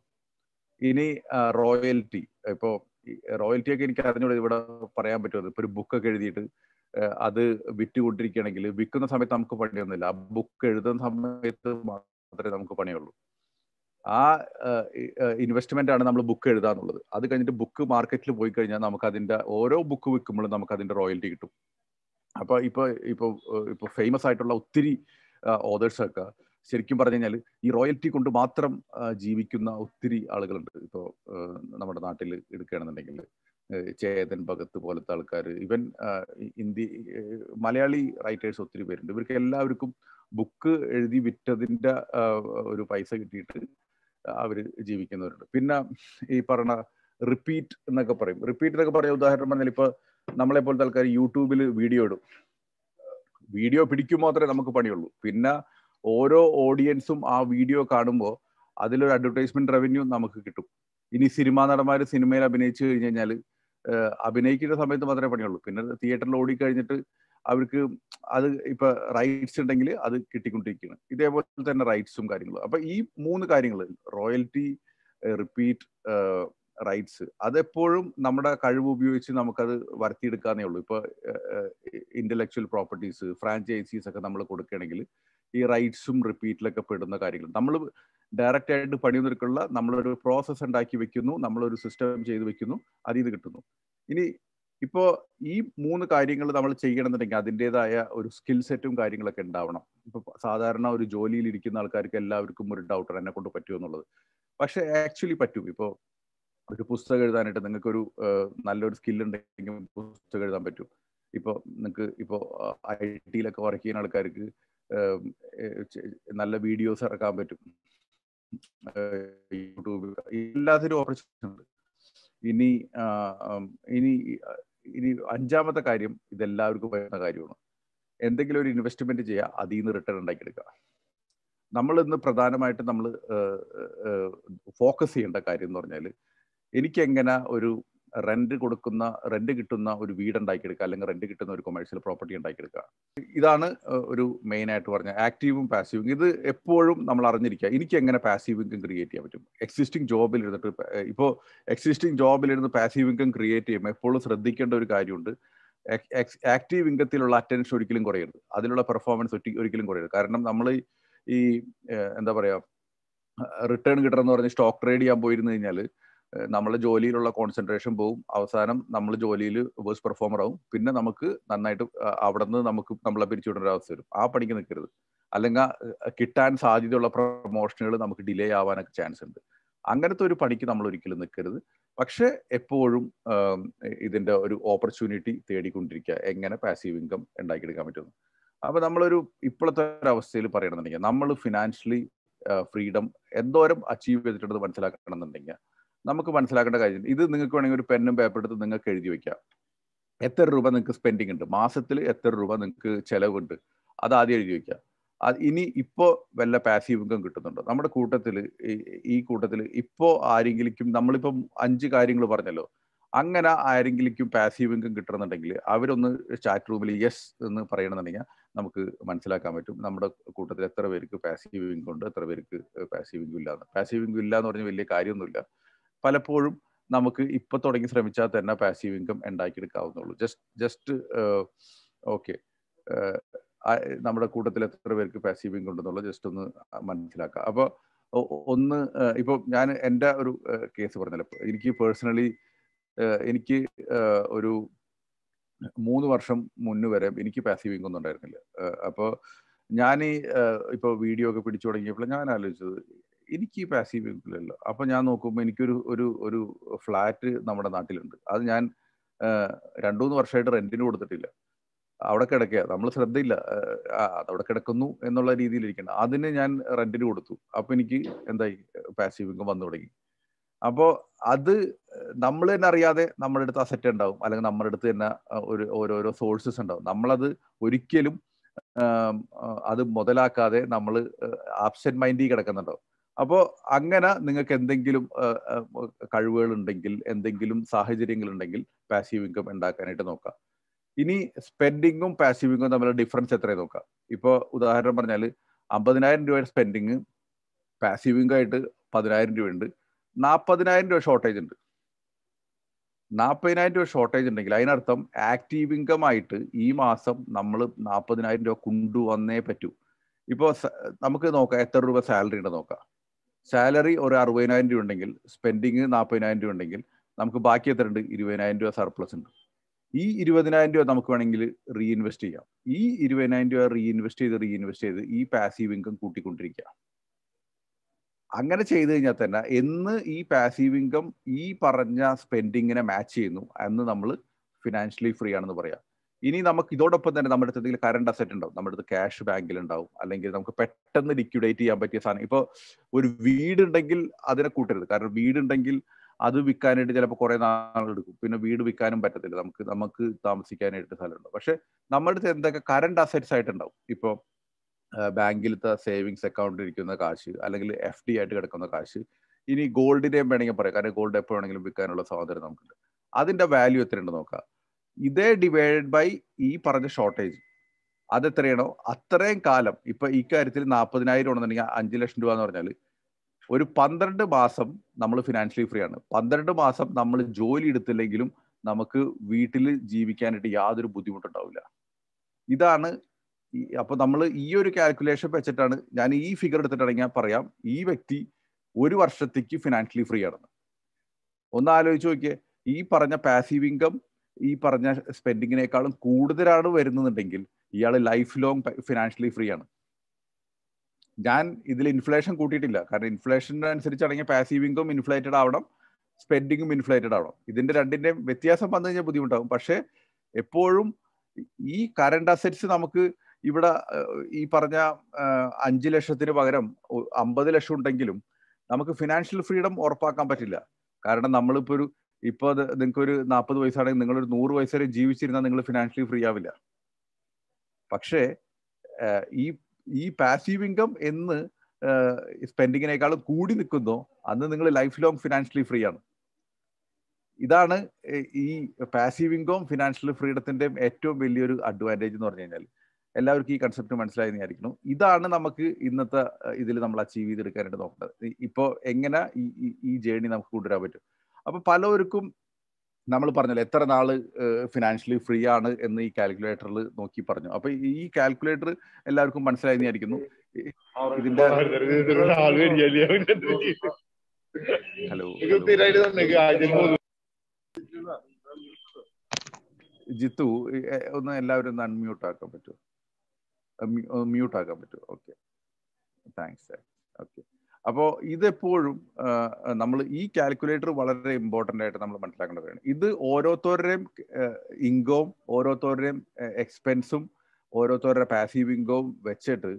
[SPEAKER 1] ഇനി റോയൽറ്റി ഇപ്പോൾ റോയൽറ്റി ഒക്കെ എനിക്ക് അറിഞ്ഞൂടെ ഇവിടെ പറയാൻ പറ്റുമത് ഇപ്പൊ ഒരു ബുക്കൊക്കെ എഴുതിയിട്ട് അത് വിറ്റുകൊണ്ടിരിക്കുകയാണെങ്കിൽ വിൽക്കുന്ന സമയത്ത് നമുക്ക് പണിയൊന്നുമില്ല ആ ബുക്ക് എഴുതുന്ന സമയത്ത് മാത്രമേ നമുക്ക് പണിയുള്ളൂ ആ ഇൻവെസ്റ്റ്മെന്റ് ആണ് നമ്മൾ ബുക്ക് എഴുതാന്നുള്ളത് അത് കഴിഞ്ഞിട്ട് ബുക്ക് മാർക്കറ്റിൽ പോയി കഴിഞ്ഞാൽ നമുക്ക് അതിന്റെ ഓരോ ബുക്ക് വിൽക്കുമ്പോഴും നമുക്ക് അതിന്റെ റോയൽറ്റി കിട്ടും അപ്പൊ ഇപ്പൊ ഇപ്പൊ ഇപ്പൊ ഫേമസ് ആയിട്ടുള്ള ഒത്തിരി ഓതേഴ്സൊക്കെ ശരിക്കും പറഞ്ഞു കഴിഞ്ഞാൽ ഈ റോയൽറ്റി കൊണ്ട് മാത്രം ജീവിക്കുന്ന ഒത്തിരി ആളുകളുണ്ട് ഇപ്പോൾ നമ്മുടെ നാട്ടിൽ എടുക്കുകയാണെന്നുണ്ടെങ്കിൽ ചേതൻ ഭഗത്ത് പോലത്തെ ആൾക്കാർ ഇവൻ ഇന്ത്യ മലയാളി റൈറ്റേഴ്സ് ഒത്തിരി പേരുണ്ട് ഇവർക്ക് എല്ലാവർക്കും ബുക്ക് എഴുതി വിറ്റതിൻ്റെ ഒരു പൈസ കിട്ടിയിട്ട് അവർ ജീവിക്കുന്നവരുണ്ട് പിന്നെ ഈ പറഞ്ഞ റിപ്പീറ്റ് എന്നൊക്കെ പറയും റിപ്പീറ്റ് എന്നൊക്കെ പറയാം ഉദാഹരണം പറഞ്ഞാൽ ഇപ്പോൾ നമ്മളെ പോലത്തെ ആൾക്കാർ യൂട്യൂബിൽ വീഡിയോ ഇടും വീഡിയോ പിടിക്കും മാത്രമേ നമുക്ക് പണിയുള്ളൂ പിന്നെ ഓരോ ഓഡിയൻസും ആ വീഡിയോ കാണുമ്പോൾ അതിലൊരു അഡ്വർടൈസ്മെന്റ് റവന്യൂ നമുക്ക് കിട്ടും ഇനി സിനിമാ നടന്മാർ സിനിമയിൽ അഭിനയിച്ചു കഴിഞ്ഞ് കഴിഞ്ഞാൽ അഭിനയിക്കുന്ന സമയത്ത് മാത്രമേ പണിയുള്ളൂ പിന്നെ തിയേറ്ററിൽ ഓടിക്കഴിഞ്ഞിട്ട് അവർക്ക് അത് ഇപ്പൊ റൈറ്റ്സ് ഉണ്ടെങ്കിൽ അത് കിട്ടിക്കൊണ്ടിരിക്കുകയാണ് ഇതേപോലെ തന്നെ റൈറ്റ്സും കാര്യങ്ങളും അപ്പൊ ഈ മൂന്ന് കാര്യങ്ങൾ റോയൽറ്റി റിപ്പീറ്റ് റൈറ്റ്സ് അതെപ്പോഴും നമ്മുടെ കഴിവ് ഉപയോഗിച്ച് നമുക്കത് വരുത്തിയെടുക്കാന്നേ ഉള്ളൂ ഇപ്പൊ ഇന്റലക്ച്വൽ പ്രോപ്പർട്ടീസ് ഫ്രാഞ്ചൈസീസ് ഒക്കെ നമ്മൾ കൊടുക്കുകയാണെങ്കിൽ ഈ റൈറ്റ്സും റിപ്പീറ്റിലൊക്കെ പെടുന്ന കാര്യങ്ങൾ നമ്മൾ ഡയറക്റ്റ് ആയിട്ട് പണിയൊന്നെടുക്കുള്ള നമ്മളൊരു പ്രോസസ്സ് ഉണ്ടാക്കി വെക്കുന്നു നമ്മളൊരു സിസ്റ്റം ചെയ്ത് വെക്കുന്നു അതിൽ നിന്ന് കിട്ടുന്നു ഇനി ഇപ്പോൾ ഈ മൂന്ന് കാര്യങ്ങൾ നമ്മൾ ചെയ്യണമെന്നുണ്ടെങ്കിൽ അതിൻ്റെതായ ഒരു സ്കിൽ സെറ്റും കാര്യങ്ങളൊക്കെ ഉണ്ടാവണം ഇപ്പോൾ സാധാരണ ഒരു ജോലിയിൽ ഇരിക്കുന്ന ആൾക്കാർക്ക് എല്ലാവർക്കും ഒരു ഡൗട്ട് എന്നെ കൊണ്ട് പറ്റുമോ എന്നുള്ളത് പക്ഷേ ആക്ച്വലി പറ്റും ഇപ്പോൾ ഒരു പുസ്തകം എഴുതാനായിട്ട് നിങ്ങൾക്കൊരു നല്ലൊരു സ്കിൽ ഉണ്ടെങ്കിൽ പുസ്തകം എഴുതാൻ പറ്റും ഇപ്പോൾ നിങ്ങൾക്ക് ഇപ്പോൾ ഐ ടിയിലൊക്കെ വർക്ക് ചെയ്യുന്ന ആൾക്കാർക്ക് നല്ല വീഡിയോസ് ഇറക്കാൻ പറ്റും യൂട്യൂബ് എല്ലാത്തിനും ഓപ്പർച്യൂണിറ്റി ഉണ്ട് ഇനി ഇനി ഇനി അഞ്ചാമത്തെ കാര്യം ഇതെല്ലാവർക്കും വരുന്ന കാര്യമാണ് എന്തെങ്കിലും ഒരു ഇൻവെസ്റ്റ്മെന്റ് ചെയ്യുക അതിൽ നിന്ന് റിട്ടേൺ ഉണ്ടാക്കിയെടുക്കുക നമ്മൾ ഇന്ന് പ്രധാനമായിട്ട് നമ്മൾ ഫോക്കസ് ചെയ്യേണ്ട കാര്യം എന്ന് പറഞ്ഞാൽ എനിക്ക് എങ്ങനെ ഒരു റെന്റ് കൊടുക്കുന്ന റെന്റ് കിട്ടുന്ന ഒരു വീട് ഉണ്ടാക്കിയെടുക്കുക അല്ലെങ്കിൽ റെന്റ് കിട്ടുന്ന ഒരു കൊമേഴ്ഷ്യൽ പ്രോപ്പർട്ടി ഉണ്ടാക്കിയെടുക്കുക ഇതാണ് ഒരു മെയിൻ ആയിട്ട് പറഞ്ഞ ആക്റ്റീവും പാസീവും ഇത് എപ്പോഴും നമ്മൾ അറിഞ്ഞിരിക്കുക എനിക്ക് എങ്ങനെ പാസീവ് ഇൻകം ക്രിയേറ്റ് ചെയ്യാൻ പറ്റും എക്സിസ്റ്റിംഗ് ജോബിൽ ഇരുന്നിട്ട് ഇപ്പോൾ എക്സിസ്റ്റിംഗ് ജോബിലിരുന്ന് പാസീവ് ഇൻകം ക്രിയേറ്റ് ചെയ്യുമ്പോൾ എപ്പോഴും ശ്രദ്ധിക്കേണ്ട ഒരു കാര്യമുണ്ട് ആക്റ്റീവ് ഇൻകത്തിലുള്ള അറ്റൻഷൻ ഒരിക്കലും കുറയരുത് അതിലുള്ള പെർഫോമൻസ് ഒരിക്കലും കുറയരുത് കാരണം നമ്മൾ ഈ എന്താ പറയുക റിട്ടേൺ കിട്ടണം എന്ന് പറഞ്ഞ് സ്റ്റോക്ക് ട്രേഡ് ചെയ്യാൻ പോയിരുന്നു കഴിഞ്ഞാൽ നമ്മളെ ജോലിയിലുള്ള കോൺസെൻട്രേഷൻ പോവും അവസാനം നമ്മൾ ജോലിയിൽ വേഴ്സ് പെർഫോമർ ആവും പിന്നെ നമുക്ക് നന്നായിട്ട് അവിടെ നിന്ന് നമുക്ക് നമ്മളെ പിരിച്ചുവിടേണ്ട അവസ്ഥ വരും ആ പണിക്ക് നിൽക്കരുത് അല്ലെങ്കിൽ കിട്ടാൻ സാധ്യതയുള്ള പ്രൊമോഷനുകൾ നമുക്ക് ഡിലേ ആവാനൊക്കെ ചാൻസ് ഉണ്ട് അങ്ങനത്തെ ഒരു പണിക്ക് നമ്മൾ ഒരിക്കലും നിൽക്കരുത് പക്ഷെ എപ്പോഴും ഇതിന്റെ ഒരു ഓപ്പർച്യൂണിറ്റി തേടിക്കൊണ്ടിരിക്കുക എങ്ങനെ പാസീവ് ഇൻകം ഉണ്ടാക്കിയെടുക്കാൻ പറ്റുന്നു അപ്പൊ നമ്മളൊരു ഇപ്പോഴത്തെ ഒരു അവസ്ഥയിൽ പറയണമെന്നുണ്ടെങ്കിൽ നമ്മൾ ഫിനാൻഷ്യലി ഫ്രീഡം എന്തോരം അച്ചീവ് ചെയ്തിട്ടുണ്ടെന്ന് എന്നുണ്ടെങ്കിൽ നമുക്ക് മനസ്സിലാക്കേണ്ട കാര്യം ഇത് നിങ്ങൾക്ക് വേണമെങ്കിൽ ഒരു പെന്നും പേപ്പർ എടുത്ത് നിങ്ങൾക്ക് എഴുതി വെക്കാം എത്ര രൂപ നിങ്ങൾക്ക് സ്പെൻഡിങ് ഉണ്ട് മാസത്തിൽ എത്ര രൂപ നിങ്ങൾക്ക് ചെലവുണ്ട് അത് ആദ്യം എഴുതി വെക്കുക അത് ഇനി ഇപ്പോൾ വല്ല പാസീവ് ഇൻകം കിട്ടുന്നുണ്ടോ നമ്മുടെ കൂട്ടത്തിൽ ഈ കൂട്ടത്തിൽ ഇപ്പോൾ ആരെങ്കിലും നമ്മളിപ്പം അഞ്ച് കാര്യങ്ങൾ പറഞ്ഞല്ലോ അങ്ങനെ ആരെങ്കിലും പാസീവ് ഇൻകം കിട്ടണമെന്നുണ്ടെങ്കിൽ അവരൊന്ന് ചാറ്റ് റൂമിൽ യെസ് എന്ന് പറയണമെന്നുണ്ടെങ്കിൽ നമുക്ക് മനസ്സിലാക്കാൻ പറ്റും നമ്മുടെ കൂട്ടത്തിൽ എത്ര പേർക്ക് പാസീവ് ഇൻകം ഉണ്ട് എത്ര പേർക്ക് പാസീവ് ഇൻകം ഇല്ല പാസീവ് ഇൻകം ഇല്ല എന്ന് പറഞ്ഞാൽ വലിയ കാര്യമൊന്നുമില്ല പലപ്പോഴും നമുക്ക് ഇപ്പൊ തുടങ്ങി ശ്രമിച്ചാൽ തന്നെ പാസീവ് ഇൻകം ഉണ്ടാക്കിയെടുക്കാവുന്നുള്ളൂ ജസ്റ്റ് ജസ്റ്റ് ഓക്കെ നമ്മുടെ കൂട്ടത്തിൽ എത്ര പേർക്ക് പാസീവ് ഇൻകം ഉണ്ടെന്നുള്ളത് ജസ്റ്റ് ഒന്ന് മനസ്സിലാക്കാം അപ്പൊ ഒന്ന് ഇപ്പൊ ഞാൻ എൻ്റെ ഒരു കേസ് പറഞ്ഞല്ലോ എനിക്ക് പേഴ്സണലി എനിക്ക് ഒരു മൂന്ന് വർഷം മുന്നു വരെ എനിക്ക് പാസീവ് ഇൻകം ഒന്നും ഉണ്ടായിരുന്നില്ല അപ്പോൾ ഞാൻ ഈ ഇപ്പോൾ വീഡിയോ ഒക്കെ പിടിച്ചു തുടങ്ങിയപ്പോൾ ഞാൻ ആലോചിച്ചത് എനിക്ക് ഈ പാസീവ് ഇല്ലല്ലോ അപ്പം ഞാൻ നോക്കുമ്പോൾ എനിക്കൊരു ഒരു ഒരു ഫ്ലാറ്റ് നമ്മുടെ നാട്ടിലുണ്ട് അത് ഞാൻ രണ്ടു മൂന്ന് വർഷമായിട്ട് റെന്റിന് കൊടുത്തിട്ടില്ല അവിടെ കിടക്കുക നമ്മൾ ശ്രദ്ധയില്ല അതവിടെ കിടക്കുന്നു എന്നുള്ള രീതിയിലിരിക്കണം അതിന് ഞാൻ റെന്റിന് കൊടുത്തു അപ്പൊ എനിക്ക് എന്തായി പാസീവ് ഇൻകം വന്നു തുടങ്ങി അപ്പോൾ അത് നമ്മൾ തന്നെ അറിയാതെ നമ്മുടെ അടുത്ത് അസറ്റ് ഉണ്ടാവും അല്ലെങ്കിൽ നമ്മുടെ അടുത്ത് തന്നെ ഒരു ഓരോരോ സോഴ്സസ് ഉണ്ടാവും നമ്മളത് ഒരിക്കലും അത് മുതലാക്കാതെ നമ്മൾ ആബ്സെന്റ് മൈൻഡിൽ കിടക്കുന്നുണ്ടാവും അപ്പോൾ അങ്ങനെ നിങ്ങൾക്ക് എന്തെങ്കിലും കഴിവുകൾ ഉണ്ടെങ്കിൽ എന്തെങ്കിലും സാഹചര്യങ്ങൾ ഉണ്ടെങ്കിൽ പാസീവ് ഇൻകം ഉണ്ടാക്കാനായിട്ട് നോക്കാം ഇനി സ്പെൻഡിങ്ങും ഇൻകം തമ്മിലുള്ള ഡിഫറൻസ് എത്രയും നോക്കാം ഇപ്പോൾ ഉദാഹരണം പറഞ്ഞാൽ അമ്പതിനായിരം രൂപയുടെ സ്പെൻഡിങ് ആയിട്ട് പതിനായിരം രൂപയുണ്ട് നാൽപ്പതിനായിരം രൂപ ഷോർട്ടേജ് ഉണ്ട് നാൽപ്പതിനായിരം രൂപ ഷോർട്ടേജ് ഉണ്ടെങ്കിൽ അതിനർത്ഥം ആക്റ്റീവ് ഇൻകം ആയിട്ട് ഈ മാസം നമ്മൾ നാൽപ്പതിനായിരം രൂപ കൊണ്ടുവന്നേ പറ്റൂ ഇപ്പോൾ നമുക്ക് നോക്കാം എത്ര രൂപ സാലറി ഉണ്ട് നോക്കാം സാലറി ഒരു അറുപതിനായിരം രൂപ ഉണ്ടെങ്കിൽ സ്പെൻഡിങ് നാൽപ്പതിനായിരം രൂപ ഉണ്ടെങ്കിൽ നമുക്ക് ബാക്കി എത്ര ഉണ്ട് ഇരുപതിനായിരം രൂപ സർപ്ലസ് ഉണ്ട് ഈ ഇരുപതിനായിരം രൂപ നമുക്ക് വേണമെങ്കിൽ റീഇൻവെസ്റ്റ് ചെയ്യാം ഈ ഇരുപതിനായിരം രൂപ റീഇൻവെസ്റ്റ് ചെയ്ത് റീഇൻവെസ്റ്റ് ചെയ്ത് ഈ പാസീവ് ഇൻകം കൂട്ടിക്കൊണ്ടിരിക്കുക അങ്ങനെ ചെയ്തു കഴിഞ്ഞാൽ തന്നെ എന്ന് ഈ പാസീവ് ഇൻകം ഈ പറഞ്ഞ സ്പെൻഡിങ്ങിനെ മാച്ച് ചെയ്യുന്നു എന്ന് നമ്മൾ ഫിനാൻഷ്യലി ഫ്രീ ആണെന്ന് പറയാം ഇനി നമുക്ക് ഇതോടൊപ്പം തന്നെ നമ്മുടെ അടുത്ത് എന്തെങ്കിലും കറണ്ട് അസറ്റ് ഉണ്ടാവും നമ്മുടെ അടുത്ത് ക്യാഷ് ബാങ്കിൽ ഉണ്ടാവും അല്ലെങ്കിൽ നമുക്ക് പെട്ടെന്ന് ലിക്വിഡേറ്റ് ചെയ്യാൻ പറ്റിയ സാധനം ഇപ്പോൾ ഒരു വീടുണ്ടെങ്കിൽ അതിനെ കൂട്ടരുത് കാരണം വീടുണ്ടെങ്കിൽ അത് വിൽക്കാനായിട്ട് ചിലപ്പോൾ കുറേ നാളെടുക്കും പിന്നെ വീട് വിൽക്കാനും പറ്റത്തില്ല നമുക്ക് നമുക്ക് താമസിക്കാനായിട്ട് സ്ഥലമുണ്ട് പക്ഷെ നമ്മുടെ അടുത്ത് എന്തൊക്കെ കറണ്ട് അസറ്റ്സ് ആയിട്ടുണ്ടാവും ഇപ്പോൾ ബാങ്കിലത്തെ സേവിങ്സ് അക്കൗണ്ട് ഇരിക്കുന്ന കാശ് അല്ലെങ്കിൽ എഫ് ഡി ആയിട്ട് കിടക്കുന്ന കാശ് ഇനി ഗോൾഡിനെയും വേണമെങ്കിൽ പറയാം കാരണം ഗോൾഡ് എപ്പോഴാണെങ്കിലും വിൽക്കാനുള്ള സ്വാതന്ത്ര്യം നമുക്കുണ്ട് അതിന്റെ വാല്യൂ എത്രയുണ്ട് നോക്കാം ഇതേ ഡിവൈഡഡ് ബൈ ഈ പറഞ്ഞ ഷോർട്ടേജ് അത് എത്രയാണോ അത്രയും കാലം ഇപ്പൊ ഈ കാര്യത്തിൽ നാൽപ്പതിനായിരം ഉണ്ടെന്നുണ്ടെങ്കിൽ അഞ്ച് ലക്ഷം രൂപ എന്ന് പറഞ്ഞാൽ ഒരു പന്ത്രണ്ട് മാസം നമ്മൾ ഫിനാൻഷ്യലി ഫ്രീ ആണ് പന്ത്രണ്ട് മാസം നമ്മൾ ജോലി എടുത്തില്ലെങ്കിലും നമുക്ക് വീട്ടിൽ ജീവിക്കാനായിട്ട് യാതൊരു ബുദ്ധിമുട്ടുണ്ടാവില്ല ഇതാണ് അപ്പൊ നമ്മൾ ഈ ഒരു കാൽക്കുലേഷൻ വെച്ചിട്ടാണ് ഞാൻ ഈ ഫിഗർ എടുത്തിട്ടാണെങ്കിൽ പറയാം ഈ വ്യക്തി ഒരു വർഷത്തേക്ക് ഫിനാൻഷ്യലി ഫ്രീ ആണെന്ന് ഒന്ന് ആലോചിച്ച് നോക്കിയേ ഈ പറഞ്ഞ പാസീവ് ഇൻകം ഈ പറഞ്ഞ സ്പെൻഡിങ്ങിനേക്കാളും കൂടുതലാണ് വരുന്നുണ്ടെങ്കിൽ ഇയാൾ ലൈഫ് ലോങ് ഫിനാൻഷ്യലി ഫ്രീ ആണ് ഞാൻ ഇതിൽ ഇൻഫ്ലേഷൻ കൂട്ടിയിട്ടില്ല കാരണം ഇൻഫ്ലേഷൻ അനുസരിച്ചാണെങ്കിൽ പാസീവ് ഇൻഫ്ലേറ്റഡ് ആവണം സ്പെൻഡിങ്ങും ഇൻഫ്ലേറ്റഡ് ആവണം ഇതിന്റെ രണ്ടിന്റെയും വ്യത്യാസം വന്നു കഴിഞ്ഞാൽ ബുദ്ധിമുട്ടാകും പക്ഷേ എപ്പോഴും ഈ കറണ്ട് അസറ്റ്സ് നമുക്ക് ഇവിടെ ഈ പറഞ്ഞ അഞ്ച് ലക്ഷത്തിന് പകരം അമ്പത് ലക്ഷം ഉണ്ടെങ്കിലും നമുക്ക് ഫിനാൻഷ്യൽ ഫ്രീഡം ഉറപ്പാക്കാൻ പറ്റില്ല കാരണം നമ്മളിപ്പോ ഒരു അത് നിങ്ങൾക്ക് ഒരു നാൽപ്പത് വയസ്സാണെങ്കിൽ ഒരു നൂറ് വയസ്സ് വരെ ജീവിച്ചിരുന്നാൽ നിങ്ങൾ ഫിനാൻഷ്യലി ഫ്രീ ആവില്ല പക്ഷേ ഈ ഈ പാസീവ് ഇൻകം എന്ന് സ്പെൻഡിങ്ങിനേക്കാളും കൂടി നിൽക്കുന്നു അന്ന് നിങ്ങൾ ലൈഫ് ലോങ് ഫിനാൻഷ്യലി ഫ്രീ ആണ് ഇതാണ് ഈ പാസീവ് ഇൻകം ഫിനാൻഷ്യൽ ഫ്രീഡത്തിന്റെ ഏറ്റവും വലിയൊരു അഡ്വാൻറ്റേജ് എന്ന് പറഞ്ഞു കഴിഞ്ഞാൽ എല്ലാവർക്കും ഈ കൺസെപ്റ്റ് മനസ്സിലായി വിചാരിക്കുന്നു ഇതാണ് നമുക്ക് ഇന്നത്തെ ഇതിൽ നമ്മൾ അച്ചീവ് ചെയ്തെടുക്കാനായിട്ട് നോക്കേണ്ടത് ഇപ്പോൾ എങ്ങനെ ഈ ഈ ജേണി നമുക്ക് കൊണ്ടുവരാൻ പറ്റും അപ്പോൾ പലവർക്കും നമ്മൾ പറഞ്ഞല്ലോ എത്ര നാൾ ഫിനാൻഷ്യലി ഫ്രീ ആണ് എന്ന് ഈ കാൽക്കുലേറ്ററിൽ നോക്കി പറഞ്ഞു അപ്പൊ ഈ കാൽക്കുലേറ്റർ എല്ലാവർക്കും മനസ്സിലായി വിചാരിക്കുന്നു ഇതിന്റെ ഹലോ ജിത്തു ഒന്ന് എല്ലാവരും ഒന്ന് അൺമ്യൂട്ട് ആക്കാൻ പറ്റുമോ മ്യൂട്ട് ആക്കാൻ പറ്റുമോ ഓക്കെ താങ്ക്സ് ഓക്കെ അപ്പോൾ ഇതെപ്പോഴും നമ്മൾ ഈ കാൽക്കുലേറ്റർ വളരെ ഇമ്പോർട്ടൻ്റ് ആയിട്ട് നമ്മൾ മനസ്സിലാക്കേണ്ട ഇത് ഓരോരുത്തരുടെയും ഇൻകവും ഓരോരുത്തരുടെയും എക്സ്പെൻസും ഓരോരുത്തരുടെ പാസീവ് ഇൻകവും വെച്ചിട്ട്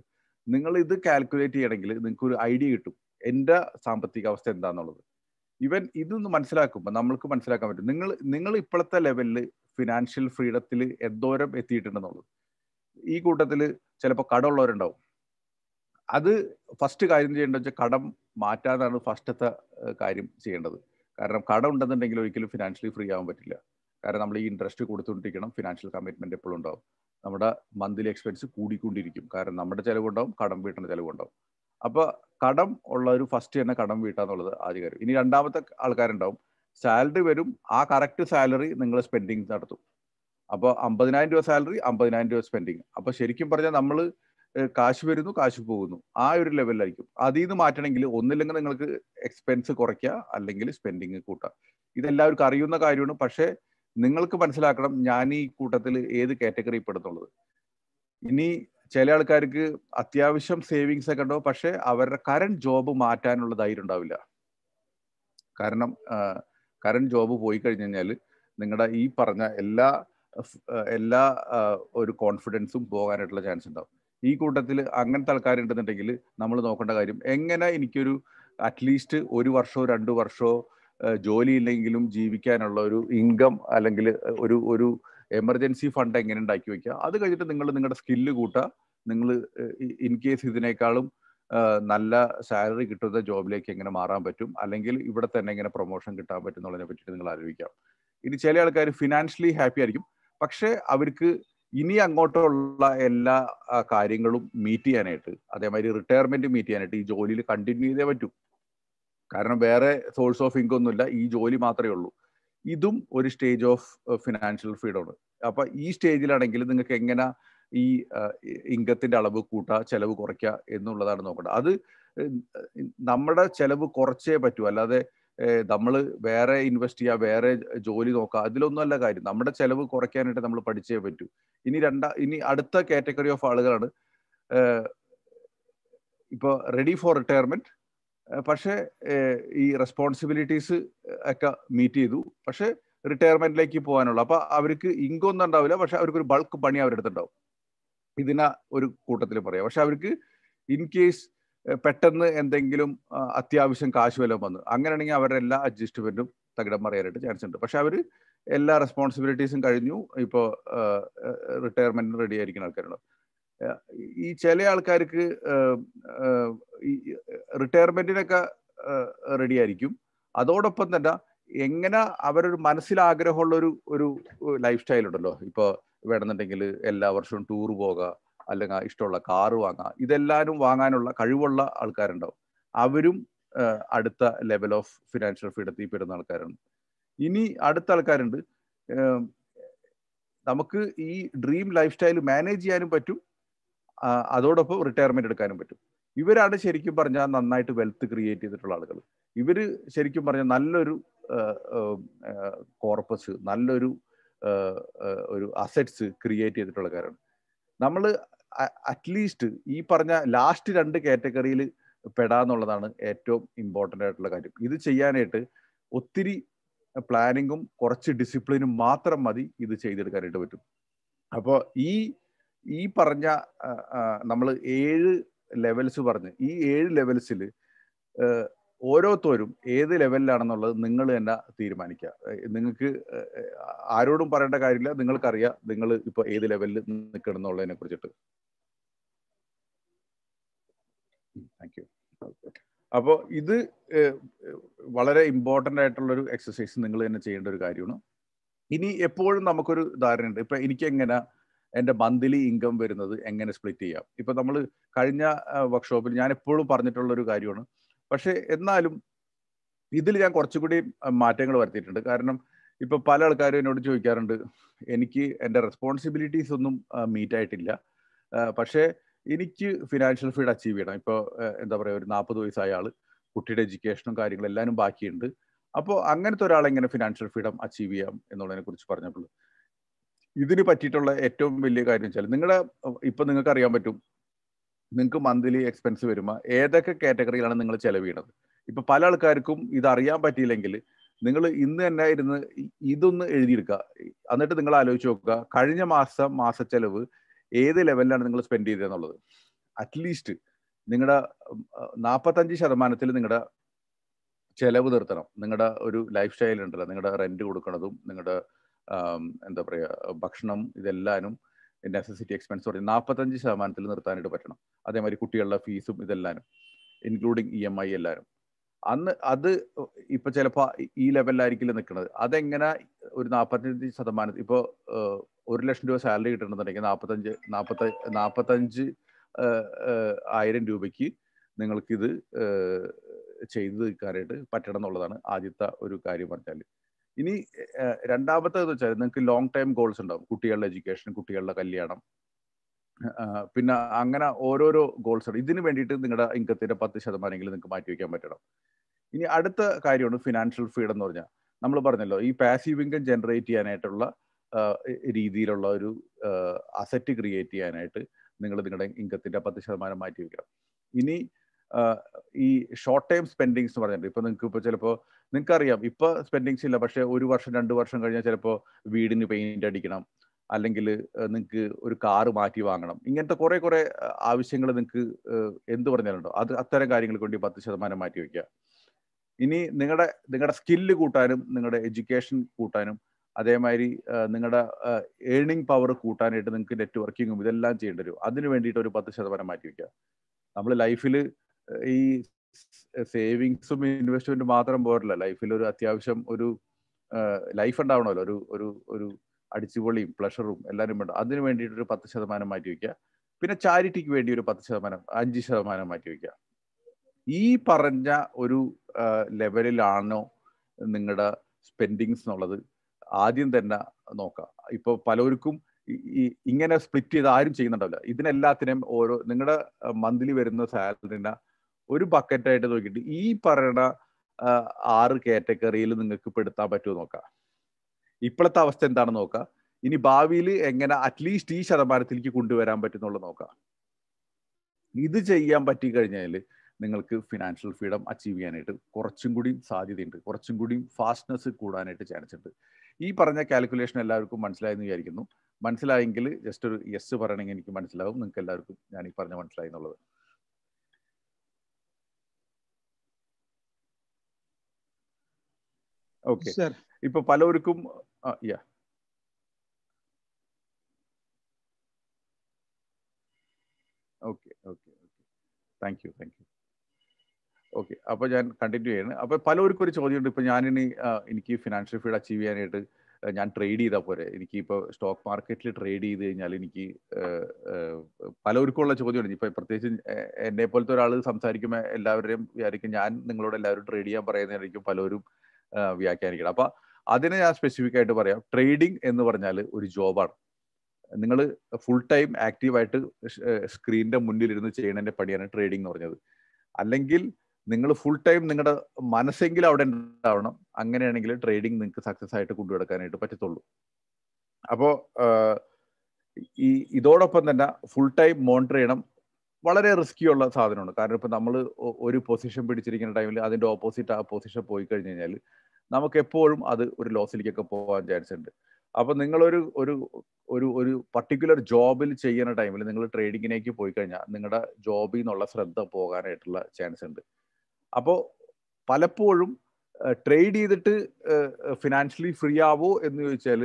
[SPEAKER 1] നിങ്ങൾ ഇത് കാൽക്കുലേറ്റ് ചെയ്യണമെങ്കിൽ നിങ്ങൾക്ക് ഒരു ഐഡിയ കിട്ടും എൻ്റെ സാമ്പത്തിക അവസ്ഥ എന്താണെന്നുള്ളത് ഇവൻ ഇതൊന്ന് മനസ്സിലാക്കുമ്പോൾ നമ്മൾക്ക് മനസ്സിലാക്കാൻ പറ്റും നിങ്ങൾ നിങ്ങൾ ഇപ്പോഴത്തെ ലെവലിൽ ഫിനാൻഷ്യൽ ഫ്രീഡത്തിൽ എന്തോരം എത്തിയിട്ടുണ്ടെന്നുള്ളത് ഈ കൂട്ടത്തിൽ ചിലപ്പോൾ കടമുള്ളവരുണ്ടാവും അത് ഫസ്റ്റ് കാര്യം ചെയ്യേണ്ടത് വെച്ചാൽ കടം മാറ്റാതാണ് ഫസ്റ്റത്തെ കാര്യം ചെയ്യേണ്ടത് കാരണം കടം ഉണ്ടെന്നുണ്ടെങ്കിൽ ഒരിക്കലും ഫിനാൻഷ്യലി ഫ്രീ ആവാൻ പറ്റില്ല കാരണം നമ്മൾ ഈ ഇൻട്രസ്റ്റ് കൊടുത്തുകൊണ്ടിരിക്കണം ഫിനാൻഷ്യൽ കമ്മിറ്റ്മെന്റ് എപ്പോഴും ഉണ്ടാവും നമ്മുടെ മന്ത്ലി എക്സ്പെൻസ് കൂടിക്കൊണ്ടിരിക്കും കാരണം നമ്മുടെ ചിലവുണ്ടാവും കടം വീട്ടേണ്ട ചിലവുണ്ടാവും അപ്പോൾ കടം ഉള്ള ഒരു ഫസ്റ്റ് തന്നെ കടം വീട്ടാന്നുള്ളത് ആദ്യ കാര്യം ഇനി രണ്ടാമത്തെ ആൾക്കാരുണ്ടാവും സാലറി വരും ആ കറക്റ്റ് സാലറി നിങ്ങൾ സ്പെൻഡിങ് നടത്തും അപ്പോൾ അമ്പതിനായിരം രൂപ സാലറി അമ്പതിനായിരം രൂപ സ്പെൻഡിങ് അപ്പോൾ ശരിക്കും പറഞ്ഞാൽ നമ്മൾ കാശ് വരുന്നു കാശ് പോകുന്നു ആ ഒരു ലെവലിലായിരിക്കും അതിൽ നിന്ന് മാറ്റണമെങ്കിൽ ഒന്നില്ലെങ്കിൽ നിങ്ങൾക്ക് എക്സ്പെൻസ് കുറയ്ക്കുക അല്ലെങ്കിൽ സ്പെൻഡിങ് കൂട്ടുക ഇതെല്ലാവർക്കും അറിയുന്ന കാര്യമാണ് പക്ഷേ നിങ്ങൾക്ക് മനസ്സിലാക്കണം ഞാൻ ഈ കൂട്ടത്തിൽ ഏത് കാറ്റഗറി പെടുന്നുള്ളത് ഇനി ചില ആൾക്കാർക്ക് അത്യാവശ്യം സേവിങ്സ് ഒക്കെ ഉണ്ടാവും പക്ഷേ അവരുടെ കറണ്ട് ജോബ് മാറ്റാനുള്ള ധൈര്യം ഉണ്ടാവില്ല കാരണം കറണ്ട് ജോബ് പോയി കഴിഞ്ഞു കഴിഞ്ഞാൽ നിങ്ങളുടെ ഈ പറഞ്ഞ എല്ലാ എല്ലാ ഒരു കോൺഫിഡൻസും പോകാനായിട്ടുള്ള ചാൻസ് ഉണ്ടാവും ഈ കൂട്ടത്തിൽ അങ്ങനത്തെ ആൾക്കാരുണ്ടെന്നുണ്ടെങ്കിൽ നമ്മൾ നോക്കേണ്ട കാര്യം എങ്ങനെ എനിക്കൊരു അറ്റ്ലീസ്റ്റ് ഒരു വർഷമോ രണ്ട് വർഷമോ ജോലി ഇല്ലെങ്കിലും ജീവിക്കാനുള്ള ഒരു ഇൻകം അല്ലെങ്കിൽ ഒരു ഒരു എമർജൻസി ഫണ്ട് എങ്ങനെ ഉണ്ടാക്കി വെക്കുക അത് കഴിഞ്ഞിട്ട് നിങ്ങൾ നിങ്ങളുടെ സ്കില്ല് കൂട്ടുക നിങ്ങൾ ഇൻ കേസ് ഇതിനേക്കാളും നല്ല സാലറി കിട്ടുന്ന ജോബിലേക്ക് എങ്ങനെ മാറാൻ പറ്റും അല്ലെങ്കിൽ ഇവിടെ തന്നെ എങ്ങനെ പ്രൊമോഷൻ കിട്ടാൻ പറ്റും എന്നുള്ളതിനെ പറ്റിയിട്ട് നിങ്ങൾ ആലോചിക്കാം ഇനി ചില ആൾക്കാർ ഫിനാൻഷ്യലി ഹാപ്പി ആയിരിക്കും പക്ഷേ അവർക്ക് ഇനി അങ്ങോട്ടുള്ള എല്ലാ കാര്യങ്ങളും മീറ്റ് ചെയ്യാനായിട്ട് അതേമാതിരി റിട്ടയർമെന്റ് മീറ്റ് ചെയ്യാനായിട്ട് ഈ ജോലിയിൽ കണ്ടിന്യൂ ചെയ്തേ പറ്റൂ കാരണം വേറെ സോഴ്സ് ഓഫ് ഇൻകം ഒന്നുമില്ല ഈ ജോലി മാത്രമേ ഉള്ളൂ ഇതും ഒരു സ്റ്റേജ് ഓഫ് ഫിനാൻഷ്യൽ ആണ് അപ്പൊ ഈ സ്റ്റേജിലാണെങ്കിൽ നിങ്ങൾക്ക് എങ്ങനെ ഈ ഇൻകത്തിന്റെ അളവ് കൂട്ടുക ചെലവ് കുറയ്ക്കുക എന്നുള്ളതാണ് നോക്കേണ്ടത് അത് നമ്മുടെ ചെലവ് കുറച്ചേ പറ്റൂ അല്ലാതെ നമ്മൾ വേറെ ഇൻവെസ്റ്റ് ചെയ്യുക വേറെ ജോലി നോക്കുക അതിലൊന്നുമല്ല കാര്യം നമ്മുടെ ചെലവ് കുറയ്ക്കാനായിട്ട് നമ്മൾ പഠിച്ചേ പറ്റൂ ഇനി രണ്ടാ ഇനി അടുത്ത കാറ്റഗറി ഓഫ് ആളുകളാണ് ഇപ്പോൾ റെഡി ഫോർ റിട്ടയർമെന്റ് പക്ഷേ ഈ റെസ്പോൺസിബിലിറ്റീസ് ഒക്കെ മീറ്റ് ചെയ്തു പക്ഷേ റിട്ടയർമെന്റിലേക്ക് പോകാനുള്ള അപ്പൊ അവർക്ക് ഒന്നും ഉണ്ടാവില്ല പക്ഷെ അവർക്ക് ഒരു ബൾക്ക് പണി അവരെടുത്തുണ്ടാവും അടുത്തുണ്ടാവും ഒരു കൂട്ടത്തിൽ പറയാം പക്ഷെ അവർക്ക് ഇൻ കേസ് പെട്ടെന്ന് എന്തെങ്കിലും അത്യാവശ്യം കാശ് വല്ലതും വന്നു അങ്ങനെയാണെങ്കിൽ അവരുടെ എല്ലാ അഡ്ജസ്റ്റ്മെന്റും തകിടം മറിയാനായിട്ട് ചാൻസ് ഉണ്ട് പക്ഷെ അവർ എല്ലാ റെസ്പോൺസിബിലിറ്റീസും കഴിഞ്ഞു ഇപ്പോൾ റിട്ടയർമെന്റിന് റെഡി ആയിരിക്കുന്ന ആൾക്കാരുണ്ട് ഈ ചില ആൾക്കാർക്ക് റിട്ടയർമെന്റിനൊക്കെ റെഡി ആയിരിക്കും അതോടൊപ്പം തന്നെ എങ്ങനെ അവരൊരു മനസ്സിലാഗ്രഹമുള്ള ഒരു ഒരു ലൈഫ് സ്റ്റൈൽ ഉണ്ടല്ലോ ഇപ്പോൾ വേണമെന്നുണ്ടെങ്കിൽ എല്ലാ വർഷവും ടൂർ പോകുക അല്ലെങ്കിൽ ഇഷ്ടമുള്ള കാറ് വാങ്ങുക ഇതെല്ലാവരും വാങ്ങാനുള്ള കഴിവുള്ള ആൾക്കാരുണ്ടാവും അവരും അടുത്ത ലെവൽ ഓഫ് ഫിനാൻഷ്യൽ ഫ്രീഡത്തിൽ പെടുന്ന ആൾക്കാരാണ് ഇനി അടുത്ത ആൾക്കാരുണ്ട് നമുക്ക് ഈ ഡ്രീം ലൈഫ് സ്റ്റൈൽ മാനേജ് ചെയ്യാനും പറ്റും അതോടൊപ്പം റിട്ടയർമെന്റ് എടുക്കാനും പറ്റും ഇവരാണ് ശരിക്കും പറഞ്ഞാൽ നന്നായിട്ട് വെൽത്ത് ക്രിയേറ്റ് ചെയ്തിട്ടുള്ള ആളുകൾ ഇവര് ശരിക്കും പറഞ്ഞാൽ നല്ലൊരു കോർപ്പസ് നല്ലൊരു ഒരു അസെറ്റ്സ് ക്രിയേറ്റ് ചെയ്തിട്ടുള്ള കാര്യമാണ് നമ്മൾ അറ്റ്ലീസ്റ്റ് ഈ പറഞ്ഞ ലാസ്റ്റ് രണ്ട് കാറ്റഗറിയിൽ പെടാന്നുള്ളതാണ് ഏറ്റവും ഇമ്പോർട്ടൻ്റ് ആയിട്ടുള്ള കാര്യം ഇത് ചെയ്യാനായിട്ട് ഒത്തിരി പ്ലാനിങ്ങും കുറച്ച് ഡിസിപ്ലിനും മാത്രം മതി ഇത് ചെയ്തെടുക്കാനായിട്ട് പറ്റും അപ്പോൾ ഈ ഈ പറഞ്ഞ നമ്മൾ ഏഴ് ലെവൽസ് പറഞ്ഞ് ഈ ഏഴ് ലെവൽസിൽ ഓരോരുത്തരും ഏത് ലെവലിലാണെന്നുള്ളത് നിങ്ങൾ തന്നെ തീരുമാനിക്കുക നിങ്ങൾക്ക് ആരോടും പറയേണ്ട കാര്യമില്ല നിങ്ങൾക്കറിയാം നിങ്ങൾ ഇപ്പൊ ഏത് ലെവലിൽ നിൽക്കണം എന്നുള്ളതിനെ കുറിച്ചിട്ട് താങ്ക് യു അപ്പോൾ ഇത് വളരെ ഇമ്പോർട്ടൻ്റ് ഒരു എക്സസൈസ് നിങ്ങൾ തന്നെ ചെയ്യേണ്ട ഒരു കാര്യമാണ് ഇനി എപ്പോഴും നമുക്കൊരു ധാരണയുണ്ട് ഇപ്പൊ എനിക്ക് എങ്ങനെ എൻ്റെ മന്ത്ലി ഇൻകം വരുന്നത് എങ്ങനെ സ്പ്ലിറ്റ് ചെയ്യാം ഇപ്പൊ നമ്മൾ കഴിഞ്ഞ വർക്ക്ഷോപ്പിൽ ഞാൻ എപ്പോഴും പറഞ്ഞിട്ടുള്ള ഒരു കാര്യമാണ് പക്ഷേ എന്നാലും ഇതിൽ ഞാൻ കുറച്ചുകൂടി മാറ്റങ്ങൾ വരുത്തിയിട്ടുണ്ട് കാരണം ഇപ്പൊ പല ആൾക്കാരും എന്നോട് ചോദിക്കാറുണ്ട് എനിക്ക് എൻ്റെ റെസ്പോൺസിബിലിറ്റീസ് ഒന്നും മീറ്റ് ആയിട്ടില്ല പക്ഷേ എനിക്ക് ഫിനാൻഷ്യൽ ഫീഡ് അച്ചീവ് ചെയ്യണം ഇപ്പോൾ എന്താ പറയുക ഒരു നാൽപ്പത് വയസ്സായ ആൾ കുട്ടിയുടെ എഡ്യൂക്കേഷനും കാര്യങ്ങളും ബാക്കിയുണ്ട് അപ്പോൾ അങ്ങനത്തെ ഒരാൾ എങ്ങനെ ഫിനാൻഷ്യൽ ഫ്രീഡം അച്ചീവ് ചെയ്യാം എന്നുള്ളതിനെ കുറിച്ച് പറഞ്ഞപ്പോൾ ഇതിന് പറ്റിയിട്ടുള്ള ഏറ്റവും വലിയ കാര്യം വെച്ചാൽ നിങ്ങളുടെ ഇപ്പം നിങ്ങൾക്ക് അറിയാൻ പറ്റും നിങ്ങൾക്ക് മന്ത്ലി എക്സ്പെൻസ് വരുമ്പോൾ ഏതൊക്കെ കാറ്റഗറിയിലാണ് നിങ്ങൾ ചെലവിടുന്നത് ഇപ്പൊ പല ആൾക്കാർക്കും ഇത് അറിയാൻ പറ്റിയില്ലെങ്കിൽ നിങ്ങൾ ഇന്ന് തന്നെ ഇരുന്ന് ഇതൊന്ന് എഴുതിയെടുക്കുക എന്നിട്ട് നിങ്ങൾ ആലോചിച്ച് നോക്കുക കഴിഞ്ഞ മാസം മാസ ചെലവ് ഏത് ലെവലിലാണ് നിങ്ങൾ സ്പെൻഡ് ചെയ്തത് എന്നുള്ളത് അറ്റ്ലീസ്റ്റ് നിങ്ങളുടെ നാൽപ്പത്തഞ്ച് ശതമാനത്തിൽ നിങ്ങളുടെ ചെലവ് നിർത്തണം നിങ്ങളുടെ ഒരു ലൈഫ് സ്റ്റൈൽ ഉണ്ടല്ലോ നിങ്ങളുടെ റെന്റ് കൊടുക്കണതും നിങ്ങളുടെ എന്താ പറയുക ഭക്ഷണം ഇതെല്ലാനും നെസസിറ്റി എക്സ്പെൻസ് തുടങ്ങി നാൽപ്പത്തഞ്ച് ശതമാനത്തിൽ നിർത്താനായിട്ട് പറ്റണം അതേമാതിരി കുട്ടികളുടെ ഫീസും ഇതെല്ലാനും including E e M I എല്ലാവരും അന്ന് അത് ഇപ്പൊ ചിലപ്പോ ഈ ലെവലിലായിരിക്കില്ല നിൽക്കുന്നത് അതെങ്ങനെ ഒരു നാൽപ്പത്തഞ്ച് ശതമാനം ഇപ്പോൾ ഒരു ലക്ഷം രൂപ സാലറി കിട്ടണമെന്നുണ്ടെങ്കിൽ നാൽപ്പത്തഞ്ച് നാൽപ്പത്ത നാൽപ്പത്തഞ്ച് ആയിരം രൂപയ്ക്ക് നിങ്ങൾക്കിത് ചെയ്തു തീർക്കാനായിട്ട് പറ്റണം എന്നുള്ളതാണ് ആദ്യത്തെ ഒരു കാര്യം പറഞ്ഞാൽ ഇനി രണ്ടാമത്തേത് വെച്ചാൽ നിങ്ങൾക്ക് ലോങ് ടൈം ഗോൾസ് ഉണ്ടാവും കുട്ടികളുടെ എഡ്യൂക്കേഷൻ കുട്ടികളുടെ കല്യാണം പിന്നെ അങ്ങനെ ഓരോരോ ഗോൾസ് ഉണ്ട് ഇതിന് വേണ്ടിയിട്ട് നിങ്ങളുടെ ഇൻകത്തിന്റെ പത്ത് എങ്കിലും നിങ്ങൾക്ക് മാറ്റി വയ്ക്കാൻ പറ്റണം ഇനി അടുത്ത കാര്യമാണ് ഫിനാൻഷ്യൽ ഫ്രീഡം എന്ന് പറഞ്ഞാൽ നമ്മൾ പറഞ്ഞല്ലോ ഈ പാസീവ് ഇൻകം ജനറേറ്റ് ചെയ്യാനായിട്ടുള്ള രീതിയിലുള്ള ഒരു അസറ്റ് ക്രിയേറ്റ് ചെയ്യാനായിട്ട് നിങ്ങൾ നിങ്ങളുടെ ഇൻകത്തിന്റെ പത്ത് ശതമാനം മാറ്റി വയ്ക്കണം ഇനി ഈ ഷോർട്ട് ടൈം സ്പെൻഡിങ്സ് എന്ന് പറഞ്ഞിട്ടുണ്ട് നിങ്ങൾക്ക് നിങ്ങൾക്ക് ചിലപ്പോ നിങ്ങൾക്ക് നിങ്ങൾക്കറിയാം ഇപ്പൊ സ്പെൻഡിങ്സ് ഇല്ല പക്ഷേ ഒരു വർഷം രണ്ട് വർഷം കഴിഞ്ഞാൽ ചിലപ്പോ വീടിന് പെയിന്റ് അടിക്കണം അല്ലെങ്കിൽ നിങ്ങൾക്ക് ഒരു കാറ് മാറ്റി വാങ്ങണം ഇങ്ങനത്തെ കുറേ കുറേ ആവശ്യങ്ങൾ നിങ്ങൾക്ക് എന്ത് പറഞ്ഞാലുണ്ടോ അത് അത്തരം കാര്യങ്ങൾക്ക് വേണ്ടി പത്ത് ശതമാനം മാറ്റി വെക്കുക ഇനി നിങ്ങളുടെ നിങ്ങളുടെ സ്കില്ല് കൂട്ടാനും നിങ്ങളുടെ എഡ്യൂക്കേഷൻ കൂട്ടാനും അതേമാതിരി നിങ്ങളുടെ ഏർണിംഗ് പവർ കൂട്ടാനായിട്ട് നിങ്ങൾക്ക് നെറ്റ്വർക്കിങ്ങും ഇതെല്ലാം ചെയ്യേണ്ടി വരും അതിന് വേണ്ടിയിട്ട് ഒരു പത്ത് ശതമാനം മാറ്റി വെക്കുക നമ്മൾ ലൈഫിൽ ഈ സേവിങ്സും ഇൻവെസ്റ്റ്മെന്റും മാത്രം പോരല്ല ലൈഫിൽ ഒരു അത്യാവശ്യം ഒരു ലൈഫ് ഉണ്ടാവണമല്ലോ ഒരു ഒരു ഒരു അടിച്ചുപൊളിയും പ്ലഷറും എല്ലാവരും വേണ്ട അതിന് വേണ്ടിയിട്ട് ഒരു പത്ത് ശതമാനം മാറ്റി വയ്ക്കുക പിന്നെ ചാരിറ്റിക്ക് വേണ്ടി ഒരു പത്ത് ശതമാനം അഞ്ച് ശതമാനം മാറ്റി വയ്ക്കുക ഈ പറഞ്ഞ ഒരു ലെവലിലാണോ നിങ്ങളുടെ സ്പെൻഡിങ്സ് എന്നുള്ളത് ആദ്യം തന്നെ നോക്കാം ഇപ്പോൾ പലർക്കും ഇങ്ങനെ സ്പ്ലിറ്റ് ചെയ്ത് ആരും ചെയ്യുന്നുണ്ടാവില്ല ഇതിനെല്ലാത്തിനും ഓരോ നിങ്ങളുടെ മന്ത്ലി വരുന്ന സാലറിന്റെ ഒരു ബക്കറ്റ് ആയിട്ട് നോക്കിയിട്ട് ഈ പറയണ ആറ് കാറ്റഗറിയിൽ നിങ്ങൾക്ക് പെടുത്താൻ പറ്റുമോ നോക്കാം ഇപ്പോഴത്തെ അവസ്ഥ എന്താണെന്ന് നോക്കാം ഇനി ഭാവിയിൽ എങ്ങനെ അറ്റ്ലീസ്റ്റ് ഈ ശതമാനത്തിലേക്ക് കൊണ്ടുവരാൻ പറ്റുന്നുള്ളത് നോക്കാം ഇത് ചെയ്യാൻ പറ്റി കഴിഞ്ഞാൽ നിങ്ങൾക്ക് ഫിനാൻഷ്യൽ ഫ്രീഡം അച്ചീവ് ചെയ്യാനായിട്ട് കുറച്ചും കൂടി സാധ്യതയുണ്ട് കുറച്ചും കൂടി ഫാസ്റ്റ്നെസ് കൂടാനായിട്ട് ചാൻസ് ഉണ്ട് ഈ പറഞ്ഞ കാൽക്കുലേഷൻ എല്ലാവർക്കും മനസ്സിലായെന്ന് വിചാരിക്കുന്നു മനസ്സിലായെങ്കിൽ ജസ്റ്റ് ഒരു യെസ് പറയണമെങ്കിൽ എനിക്ക് മനസ്സിലാവും നിങ്ങൾക്ക് എല്ലാവർക്കും ഞാൻ ഈ പറഞ്ഞ മനസ്സിലായി എന്നുള്ളത് ഓക്കെ ഇപ്പൊ പലവർക്കും yeah thank you thank you okay അപ്പോൾ ഞാൻ കണ്ടിന്യൂ ചെയ്യണം അപ്പോൾ പലവർക്കും ഒരു ചോദ്യമുണ്ട് ഇപ്പൊ ഞാനിനി എനിക്ക് ഫിനാൻഷ്യൽ ഫീഡ് അച്ചീവ് ചെയ്യാനായിട്ട് ഞാൻ ട്രേഡ് ചെയ്ത പോലെ എനിക്ക് ഇപ്പൊ സ്റ്റോക്ക് മാർക്കറ്റിൽ ട്രേഡ് ചെയ്ത് കഴിഞ്ഞാൽ എനിക്ക് പലവർക്കുമുള്ള ചോദ്യമുണ്ട് ഇപ്പൊ പ്രത്യേകിച്ച് എന്നെ പോലത്തെ ഒരാൾ സംസാരിക്കുമ്പോൾ എല്ലാവരുടെയും വിചാരിക്കും ഞാൻ നിങ്ങളോട് എല്ലാവരും ട്രേഡ് ചെയ്യാൻ പറയുന്നതായിരിക്കും പലരും വ്യാഖ്യാനിക്കണം അപ്പൊ അതിനെ ഞാൻ സ്പെസിഫിക് ആയിട്ട് പറയാം ട്രേഡിംഗ് എന്ന് പറഞ്ഞാൽ ഒരു ജോബാണ് നിങ്ങൾ ഫുൾ ടൈം ആക്റ്റീവായിട്ട് സ്ക്രീനിന്റെ മുന്നിലിരുന്ന് ചെയ്യണതിന്റെ പണിയാണ് ട്രേഡിംഗ് എന്ന് പറഞ്ഞത് അല്ലെങ്കിൽ നിങ്ങൾ ഫുൾ ടൈം നിങ്ങളുടെ മനസ്സെങ്കിലും അവിടെ ഉണ്ടാവണം അങ്ങനെയാണെങ്കിൽ ട്രേഡിംഗ് നിങ്ങൾക്ക് സക്സസ് ആയിട്ട് കൊണ്ടുനടക്കാനായിട്ട് പറ്റത്തുള്ളൂ അപ്പോൾ ഈ ഇതോടൊപ്പം തന്നെ ഫുൾ ടൈം മോണിറ്റർ ചെയ്യണം വളരെ റിസ്കി ഉള്ള സാധനമാണ് കാരണം ഇപ്പം നമ്മൾ ഒരു പൊസിഷൻ പിടിച്ചിരിക്കുന്ന ടൈമിൽ അതിൻ്റെ ഓപ്പോസിറ്റ് ആ പൊസിഷൻ പോയി കഴിഞ്ഞ് കഴിഞ്ഞാൽ നമുക്ക് എപ്പോഴും അത് ഒരു ലോസിലേക്കൊക്കെ പോകാൻ ചാൻസ് ഉണ്ട് അപ്പം നിങ്ങളൊരു ഒരു ഒരു ഒരു പർട്ടിക്കുലർ ജോബിൽ ചെയ്യുന്ന ടൈമിൽ നിങ്ങൾ ട്രേഡിങ്ങിനേക്ക് പോയി കഴിഞ്ഞാൽ നിങ്ങളുടെ ജോബിൽ നിന്നുള്ള ശ്രദ്ധ പോകാനായിട്ടുള്ള ചാൻസ് ഉണ്ട് അപ്പോൾ പലപ്പോഴും ട്രേഡ് ചെയ്തിട്ട് ഫിനാൻഷ്യലി ഫ്രീ ആവോ എന്ന് ചോദിച്ചാൽ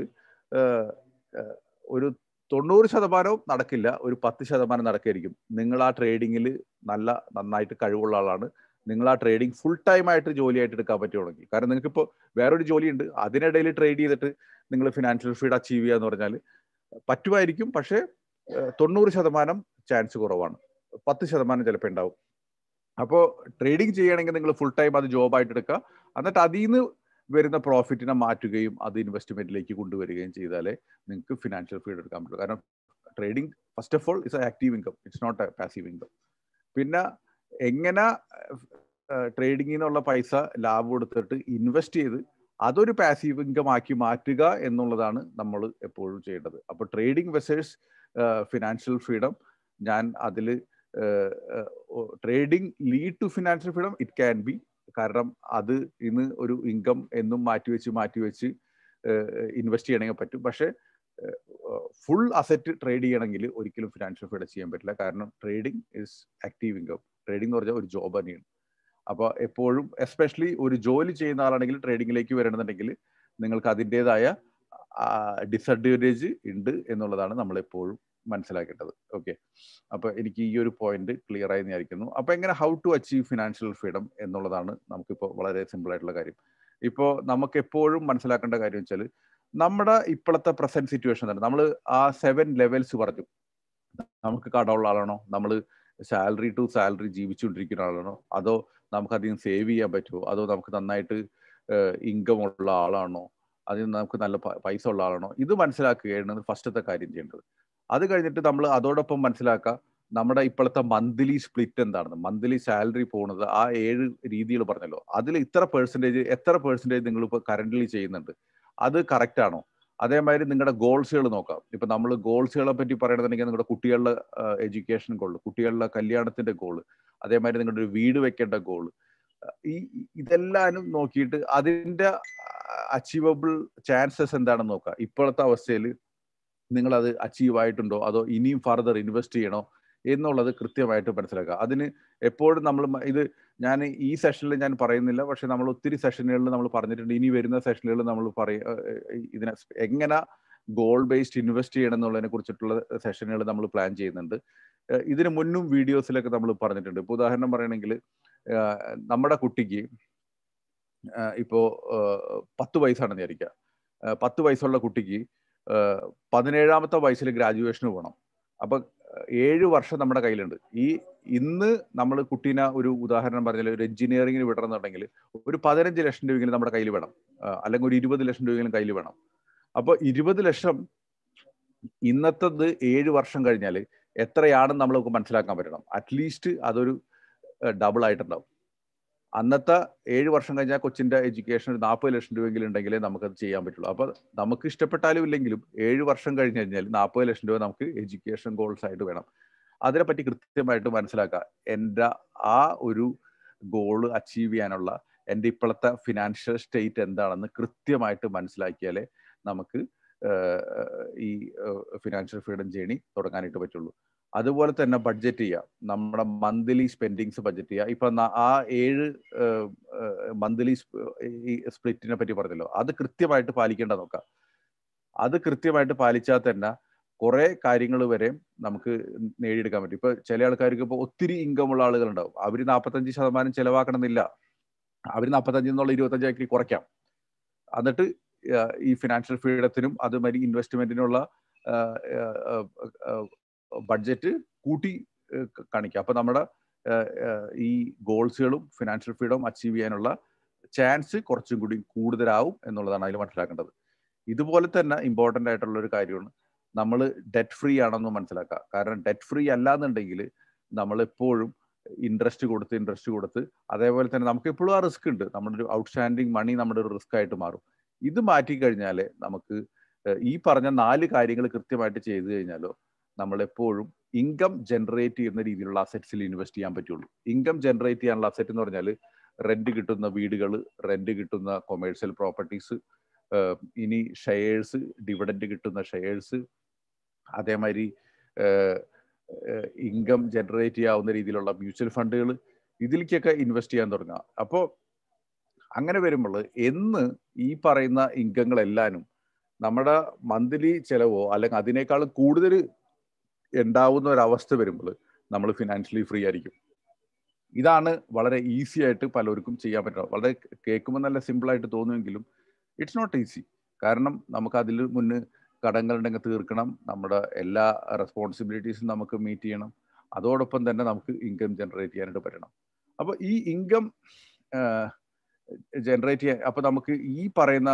[SPEAKER 1] ഒരു തൊണ്ണൂറ് ശതമാനവും നടക്കില്ല ഒരു പത്ത് ശതമാനം നടക്കായിരിക്കും നിങ്ങൾ ആ ട്രേഡിങ്ങിൽ നല്ല നന്നായിട്ട് കഴിവുള്ള ആളാണ് നിങ്ങൾ ആ ട്രേഡിങ് ഫുൾ ടൈം ആയിട്ട് ജോലിയായിട്ട് എടുക്കാൻ തുടങ്ങി കാരണം നിങ്ങൾക്ക് ഇപ്പോൾ വേറൊരു ഉണ്ട് അതിനിടയിൽ ട്രേഡ് ചെയ്തിട്ട് നിങ്ങൾ ഫിനാൻഷ്യൽ ഫീഡ് അച്ചീവ് ചെയ്യുക എന്ന് പറഞ്ഞാൽ പറ്റുമായിരിക്കും പക്ഷേ തൊണ്ണൂറ് ശതമാനം ചാൻസ് കുറവാണ് പത്ത് ശതമാനം ചിലപ്പോൾ ഉണ്ടാവും അപ്പോൾ ട്രേഡിങ് ചെയ്യണമെങ്കിൽ നിങ്ങൾ ഫുൾ ടൈം അത് ജോബായിട്ട് എടുക്കുക എന്നിട്ട് അതിൽ നിന്ന് വരുന്ന പ്രോഫിറ്റിനെ മാറ്റുകയും അത് ഇൻവെസ്റ്റ്മെന്റിലേക്ക് കൊണ്ടുവരികയും ചെയ്താലേ നിങ്ങൾക്ക് ഫിനാൻഷ്യൽ ഫ്രീഡം എടുക്കാൻ പറ്റുള്ളൂ കാരണം trading first of all it's active income it's not a passive income പിന്നെ എങ്ങനെ ട്രേഡിംഗിൽ നിന്നുള്ള പൈസ ലാഭം എടുത്തിട്ട് ഇൻവെസ്റ്റ് ചെയ്ത് അതൊരു പാസീവ് ഇൻകം ആക്കി മാറ്റുക എന്നുള്ളതാണ് നമ്മൾ എപ്പോഴും ചെയ്യേണ്ടത് അപ്പോൾ ട്രേഡിംഗ് വെസേഴ്സ് ഫിനാൻഷ്യൽ ഫ്രീഡം ഞാൻ അതിൽ trading lead to financial freedom it can be കാരണം അത് ഇന്ന് ഒരു ഇൻകം എന്നും മാറ്റിവെച്ച് മാറ്റിവെച്ച് ഇൻവെസ്റ്റ് ചെയ്യണമെങ്കിൽ പറ്റും പക്ഷേ ഫുൾ അസറ്റ് ട്രേഡ് ചെയ്യണമെങ്കിൽ ഒരിക്കലും ഫിനാൻഷ്യൽ ഫ്രീഡം ചെയ്യാൻ പറ്റില്ല കാരണം trading is active income trading എന്ന് പറഞ്ഞാൽ ഒരു ജോബ് തന്നെയാണ് അപ്പോൾ എപ്പോഴും എസ്പെഷ്യലി ഒരു ജോലി ചെയ്യുന്ന ആളാണെങ്കിൽ ട്രേഡിങ്ങിലേക്ക് വരണമെന്നുണ്ടെങ്കിൽ നിങ്ങൾക്ക് അതിൻ്റെതായ ഡിസഡ്വാൻറ്റേജ് ഉണ്ട് എന്നുള്ളതാണ് നമ്മൾ എപ്പോഴും മനസ്സിലാക്കേണ്ടത് ഓക്കെ അപ്പോൾ എനിക്ക് ഈ ഒരു പോയിന്റ് ക്ലിയർ ആയി വിചാരിക്കുന്നു അപ്പോൾ എങ്ങനെ how to achieve financial freedom എന്നുള്ളതാണ് നമുക്കിപ്പോൾ വളരെ സിമ്പിൾ ആയിട്ടുള്ള കാര്യം ഇപ്പോൾ നമുക്ക് എപ്പോഴും മനസ്സിലാക്കേണ്ട കാര്യം വെച്ചാൽ നമ്മുടെ ഇപ്പോഴത്തെ പ്രസന്റ് സിറ്റുവേഷൻ തന്നെ നമ്മൾ ആ സെവൻ ലെവൽസ് പറഞ്ഞു നമുക്ക് കടമുള്ള ആളാണോ നമ്മൾ സാലറി ടു സാലറി ജീവിച്ചുകൊണ്ടിരിക്കുന്ന ആളാണോ അതോ നമുക്കധികം സേവ് ചെയ്യാൻ പറ്റുമോ അതോ നമുക്ക് നന്നായിട്ട് ഇൻകം ഉള്ള ആളാണോ അതിന് നമുക്ക് നല്ല പൈസ ഉള്ള ആളാണോ ഇത് മനസ്സിലാക്കുകയാണ് ഫസ്റ്റത്തെ കാര്യം ചെയ്യേണ്ടത് അത് കഴിഞ്ഞിട്ട് നമ്മൾ അതോടൊപ്പം മനസ്സിലാക്കുക നമ്മുടെ ഇപ്പോഴത്തെ മന്ത്ലി സ്പ്ലിറ്റ് എന്താണെന്ന് മന്ത്ലി സാലറി പോകുന്നത് ആ ഏഴ് രീതികൾ പറഞ്ഞല്ലോ അതിൽ ഇത്ര പേഴ്സൻറ്റേജ് എത്ര പേഴ്സൻറ്റേജ് നിങ്ങൾ ഇപ്പോൾ കറൻ്റ്ലി ചെയ്യുന്നുണ്ട് അത് കറക്റ്റ് ആണോ അതേമാതിരി നിങ്ങളുടെ ഗോൾസുകൾ നോക്കാം ഇപ്പൊ നമ്മൾ ഗോൾസുകളെ പറ്റി പറയണമെന്നുണ്ടെങ്കിൽ നിങ്ങളുടെ കുട്ടികളുടെ എഡ്യൂക്കേഷൻ ഗോൾ കുട്ടികളുടെ കല്യാണത്തിന്റെ ഗോള് അതേമാതിരി നിങ്ങളുടെ ഒരു വീട് വെക്കേണ്ട ഗോള് ഈ ഇതെല്ലാനും നോക്കിയിട്ട് അതിന്റെ അച്ചീവബിൾ ചാൻസസ് എന്താണെന്ന് നോക്കുക ഇപ്പോഴത്തെ അവസ്ഥയിൽ നിങ്ങൾ അത് അച്ചീവ് ആയിട്ടുണ്ടോ അതോ ഇനിയും ഫർദർ ഇൻവെസ്റ്റ് ചെയ്യണോ എന്നുള്ളത് കൃത്യമായിട്ട് മനസ്സിലാക്കുക അതിന് എപ്പോഴും നമ്മൾ ഇത് ഞാൻ ഈ സെഷനിൽ ഞാൻ പറയുന്നില്ല പക്ഷെ നമ്മൾ ഒത്തിരി സെഷനുകളിൽ നമ്മൾ പറഞ്ഞിട്ടുണ്ട് ഇനി വരുന്ന സെഷനുകളിൽ നമ്മൾ പറയ ഇതിനെ എങ്ങനെ ഗോൾ ബേസ്ഡ് ഇൻവെസ്റ്റ് ചെയ്യണം എന്നുള്ളതിനെ കുറിച്ചിട്ടുള്ള സെഷനുകൾ നമ്മൾ പ്ലാൻ ചെയ്യുന്നുണ്ട് ഇതിനു മുന്നും വീഡിയോസിലൊക്കെ നമ്മൾ പറഞ്ഞിട്ടുണ്ട് ഇപ്പോൾ ഉദാഹരണം പറയണെങ്കിൽ നമ്മുടെ കുട്ടിക്ക് ഇപ്പോൾ പത്ത് വയസ്സാണെന്ന് വിചാരിക്കുക പത്ത് വയസ്സുള്ള കുട്ടിക്ക് പതിനേഴാമത്തെ വയസ്സിൽ ഗ്രാജുവേഷന് പോകണം അപ്പം ഏഴ് വർഷം നമ്മുടെ കയ്യിലുണ്ട് ഈ ഇന്ന് നമ്മൾ കുട്ടീനെ ഒരു ഉദാഹരണം പറഞ്ഞാൽ ഒരു എഞ്ചിനീയറിംഗിന് വിടണമെന്നുണ്ടെങ്കിൽ ഒരു പതിനഞ്ച് ലക്ഷം രൂപയെങ്കിലും നമ്മുടെ കയ്യിൽ വേണം അല്ലെങ്കിൽ ഒരു ഇരുപത് ലക്ഷം രൂപയെങ്കിലും കയ്യിൽ വേണം അപ്പോൾ ഇരുപത് ലക്ഷം ഇന്നത്തത് ഏഴ് വർഷം കഴിഞ്ഞാൽ എത്രയാണെന്ന് നമ്മൾക്ക് മനസ്സിലാക്കാൻ പറ്റണം അറ്റ്ലീസ്റ്റ് അതൊരു ഡബിൾ ആയിട്ടുണ്ടാവും അന്നത്തെ ഏഴ് വർഷം കഴിഞ്ഞാൽ കൊച്ചിൻ്റെ എഡ്യൂക്കേഷൻ ഒരു നാൽപ്പത് ലക്ഷം രൂപയെങ്കിലും ഉണ്ടെങ്കിലേ നമുക്കത് ചെയ്യാൻ പറ്റുള്ളൂ അപ്പോൾ നമുക്ക് ഇഷ്ടപ്പെട്ടാലും ഇല്ലെങ്കിലും ഏഴ് വർഷം കഴിഞ്ഞ് കഴിഞ്ഞാൽ നാൽപ്പത് ലക്ഷം രൂപ നമുക്ക് എഡ്യൂക്കേഷൻ ഗോൾസ് ആയിട്ട് വേണം അതിനെപ്പറ്റി കൃത്യമായിട്ട് മനസ്സിലാക്കുക എൻ്റെ ആ ഒരു ഗോള് അച്ചീവ് ചെയ്യാനുള്ള എൻ്റെ ഇപ്പോഴത്തെ ഫിനാൻഷ്യൽ സ്റ്റേറ്റ് എന്താണെന്ന് കൃത്യമായിട്ട് മനസ്സിലാക്കിയാലേ നമുക്ക് ഈ ഫിനാൻഷ്യൽ ഫ്രീഡം ജേണി തുടങ്ങാനായിട്ട് പറ്റുള്ളൂ അതുപോലെ തന്നെ ബഡ്ജറ്റ് ചെയ്യുക നമ്മുടെ മന്ത്ലി സ്പെൻഡിങ്സ് ബഡ്ജറ്റ് ചെയ്യുക ഇപ്പൊ ആ ഏഴ് മന്ത്ലി സ്പ്ലിറ്റിനെ പറ്റി പറഞ്ഞല്ലോ അത് കൃത്യമായിട്ട് പാലിക്കേണ്ട നോക്കാം അത് കൃത്യമായിട്ട് പാലിച്ചാൽ തന്നെ കുറേ കാര്യങ്ങൾ വരെ നമുക്ക് നേടിയെടുക്കാൻ പറ്റും ഇപ്പൊ ചില ആൾക്കാർക്ക് ഇപ്പൊ ഒത്തിരി ഇൻകം ഉള്ള ആളുകളുണ്ടാവും അവർ നാൽപ്പത്തഞ്ച് ശതമാനം ചെലവാക്കണമെന്നില്ല അവര് നാൽപ്പത്തഞ്ചിൽ നിന്നുള്ള ഇരുപത്തഞ്ചാക്കി കുറയ്ക്കാം എന്നിട്ട് ഈ ഫിനാൻഷ്യൽ ഫ്രീഡത്തിനും അതുമാതിരി ഇൻവെസ്റ്റ്മെന്റിനുള്ള ബഡ്ജറ്റ് കൂട്ടി കാണിക്കുക അപ്പോൾ നമ്മുടെ ഈ ഗോൾസുകളും ഫിനാൻഷ്യൽ ഫ്രീഡം അച്ചീവ് ചെയ്യാനുള്ള ചാൻസ് കുറച്ചും കൂടി കൂടുതലാവും എന്നുള്ളതാണ് അതിൽ മനസ്സിലാക്കേണ്ടത് ഇതുപോലെ തന്നെ ഇമ്പോർട്ടൻ്റ് ആയിട്ടുള്ള ഒരു കാര്യമാണ് നമ്മൾ ഡെറ്റ് ഫ്രീ ആണെന്ന് മനസ്സിലാക്കുക കാരണം ഡെറ്റ് ഫ്രീ അല്ലാന്നുണ്ടെങ്കിൽ നമ്മൾ എപ്പോഴും ഇൻട്രസ്റ്റ് കൊടുത്ത് ഇൻട്രസ്റ്റ് കൊടുത്ത് അതേപോലെ തന്നെ നമുക്ക് എപ്പോഴും ആ റിസ്ക് ഉണ്ട് നമ്മുടെ ഒരു ഔട്ട്സ്റ്റാൻഡിങ് മണി നമ്മുടെ ഒരു റിസ്ക് ആയിട്ട് മാറും ഇത് മാറ്റി കഴിഞ്ഞാൽ നമുക്ക് ഈ പറഞ്ഞ നാല് കാര്യങ്ങൾ കൃത്യമായിട്ട് ചെയ്തു കഴിഞ്ഞാലോ നമ്മൾ എപ്പോഴും ഇൻകം ജനറേറ്റ് ചെയ്യുന്ന രീതിയിലുള്ള അസറ്റ്സിൽ ഇൻവെസ്റ്റ് ചെയ്യാൻ പറ്റുള്ളൂ ഇൻകം ജനറേറ്റ് ചെയ്യാനുള്ള അസറ്റ് എന്ന് പറഞ്ഞാൽ റെന്റ് കിട്ടുന്ന വീടുകൾ റെന്റ് കിട്ടുന്ന കൊമേഴ്സ്യൽ പ്രോപ്പർട്ടീസ് ഇനി ഷെയേഴ്സ് ഡിവിഡൻഡ് കിട്ടുന്ന ഷെയേഴ്സ് അതേമാതിരി ഇൻകം ജനറേറ്റ് ചെയ്യാവുന്ന രീതിയിലുള്ള മ്യൂച്വൽ ഫണ്ടുകൾ ഇതിലേക്കൊക്കെ ഇൻവെസ്റ്റ് ചെയ്യാൻ തുടങ്ങുക അപ്പോൾ അങ്ങനെ വരുമ്പോൾ എന്ന് ഈ പറയുന്ന ഇൻകങ്ങളെല്ലാനും നമ്മുടെ മന്ത്ലി ചെലവോ അല്ലെങ്കിൽ അതിനേക്കാൾ കൂടുതൽ ഉണ്ടാവുന്ന ഒരു അവസ്ഥ വരുമ്പോൾ നമ്മൾ ഫിനാൻഷ്യലി ഫ്രീ ആയിരിക്കും ഇതാണ് വളരെ ഈസി ആയിട്ട് പലർക്കും ചെയ്യാൻ പറ്റുന്നത് വളരെ കേൾക്കുമ്പോൾ നല്ല സിമ്പിളായിട്ട് തോന്നുമെങ്കിലും ഇറ്റ്സ് നോട്ട് ഈസി കാരണം നമുക്ക് അതിൽ മുന്നേ കടങ്ങളുണ്ടെങ്കിൽ തീർക്കണം നമ്മുടെ എല്ലാ റെസ്പോൺസിബിലിറ്റീസും നമുക്ക് മീറ്റ് ചെയ്യണം അതോടൊപ്പം തന്നെ നമുക്ക് ഇൻകം ജനറേറ്റ് ചെയ്യാനായിട്ട് പറ്റണം അപ്പോൾ ഈ ഇൻകം ജനറേറ്റ് ചെയ്യാൻ അപ്പോൾ നമുക്ക് ഈ പറയുന്ന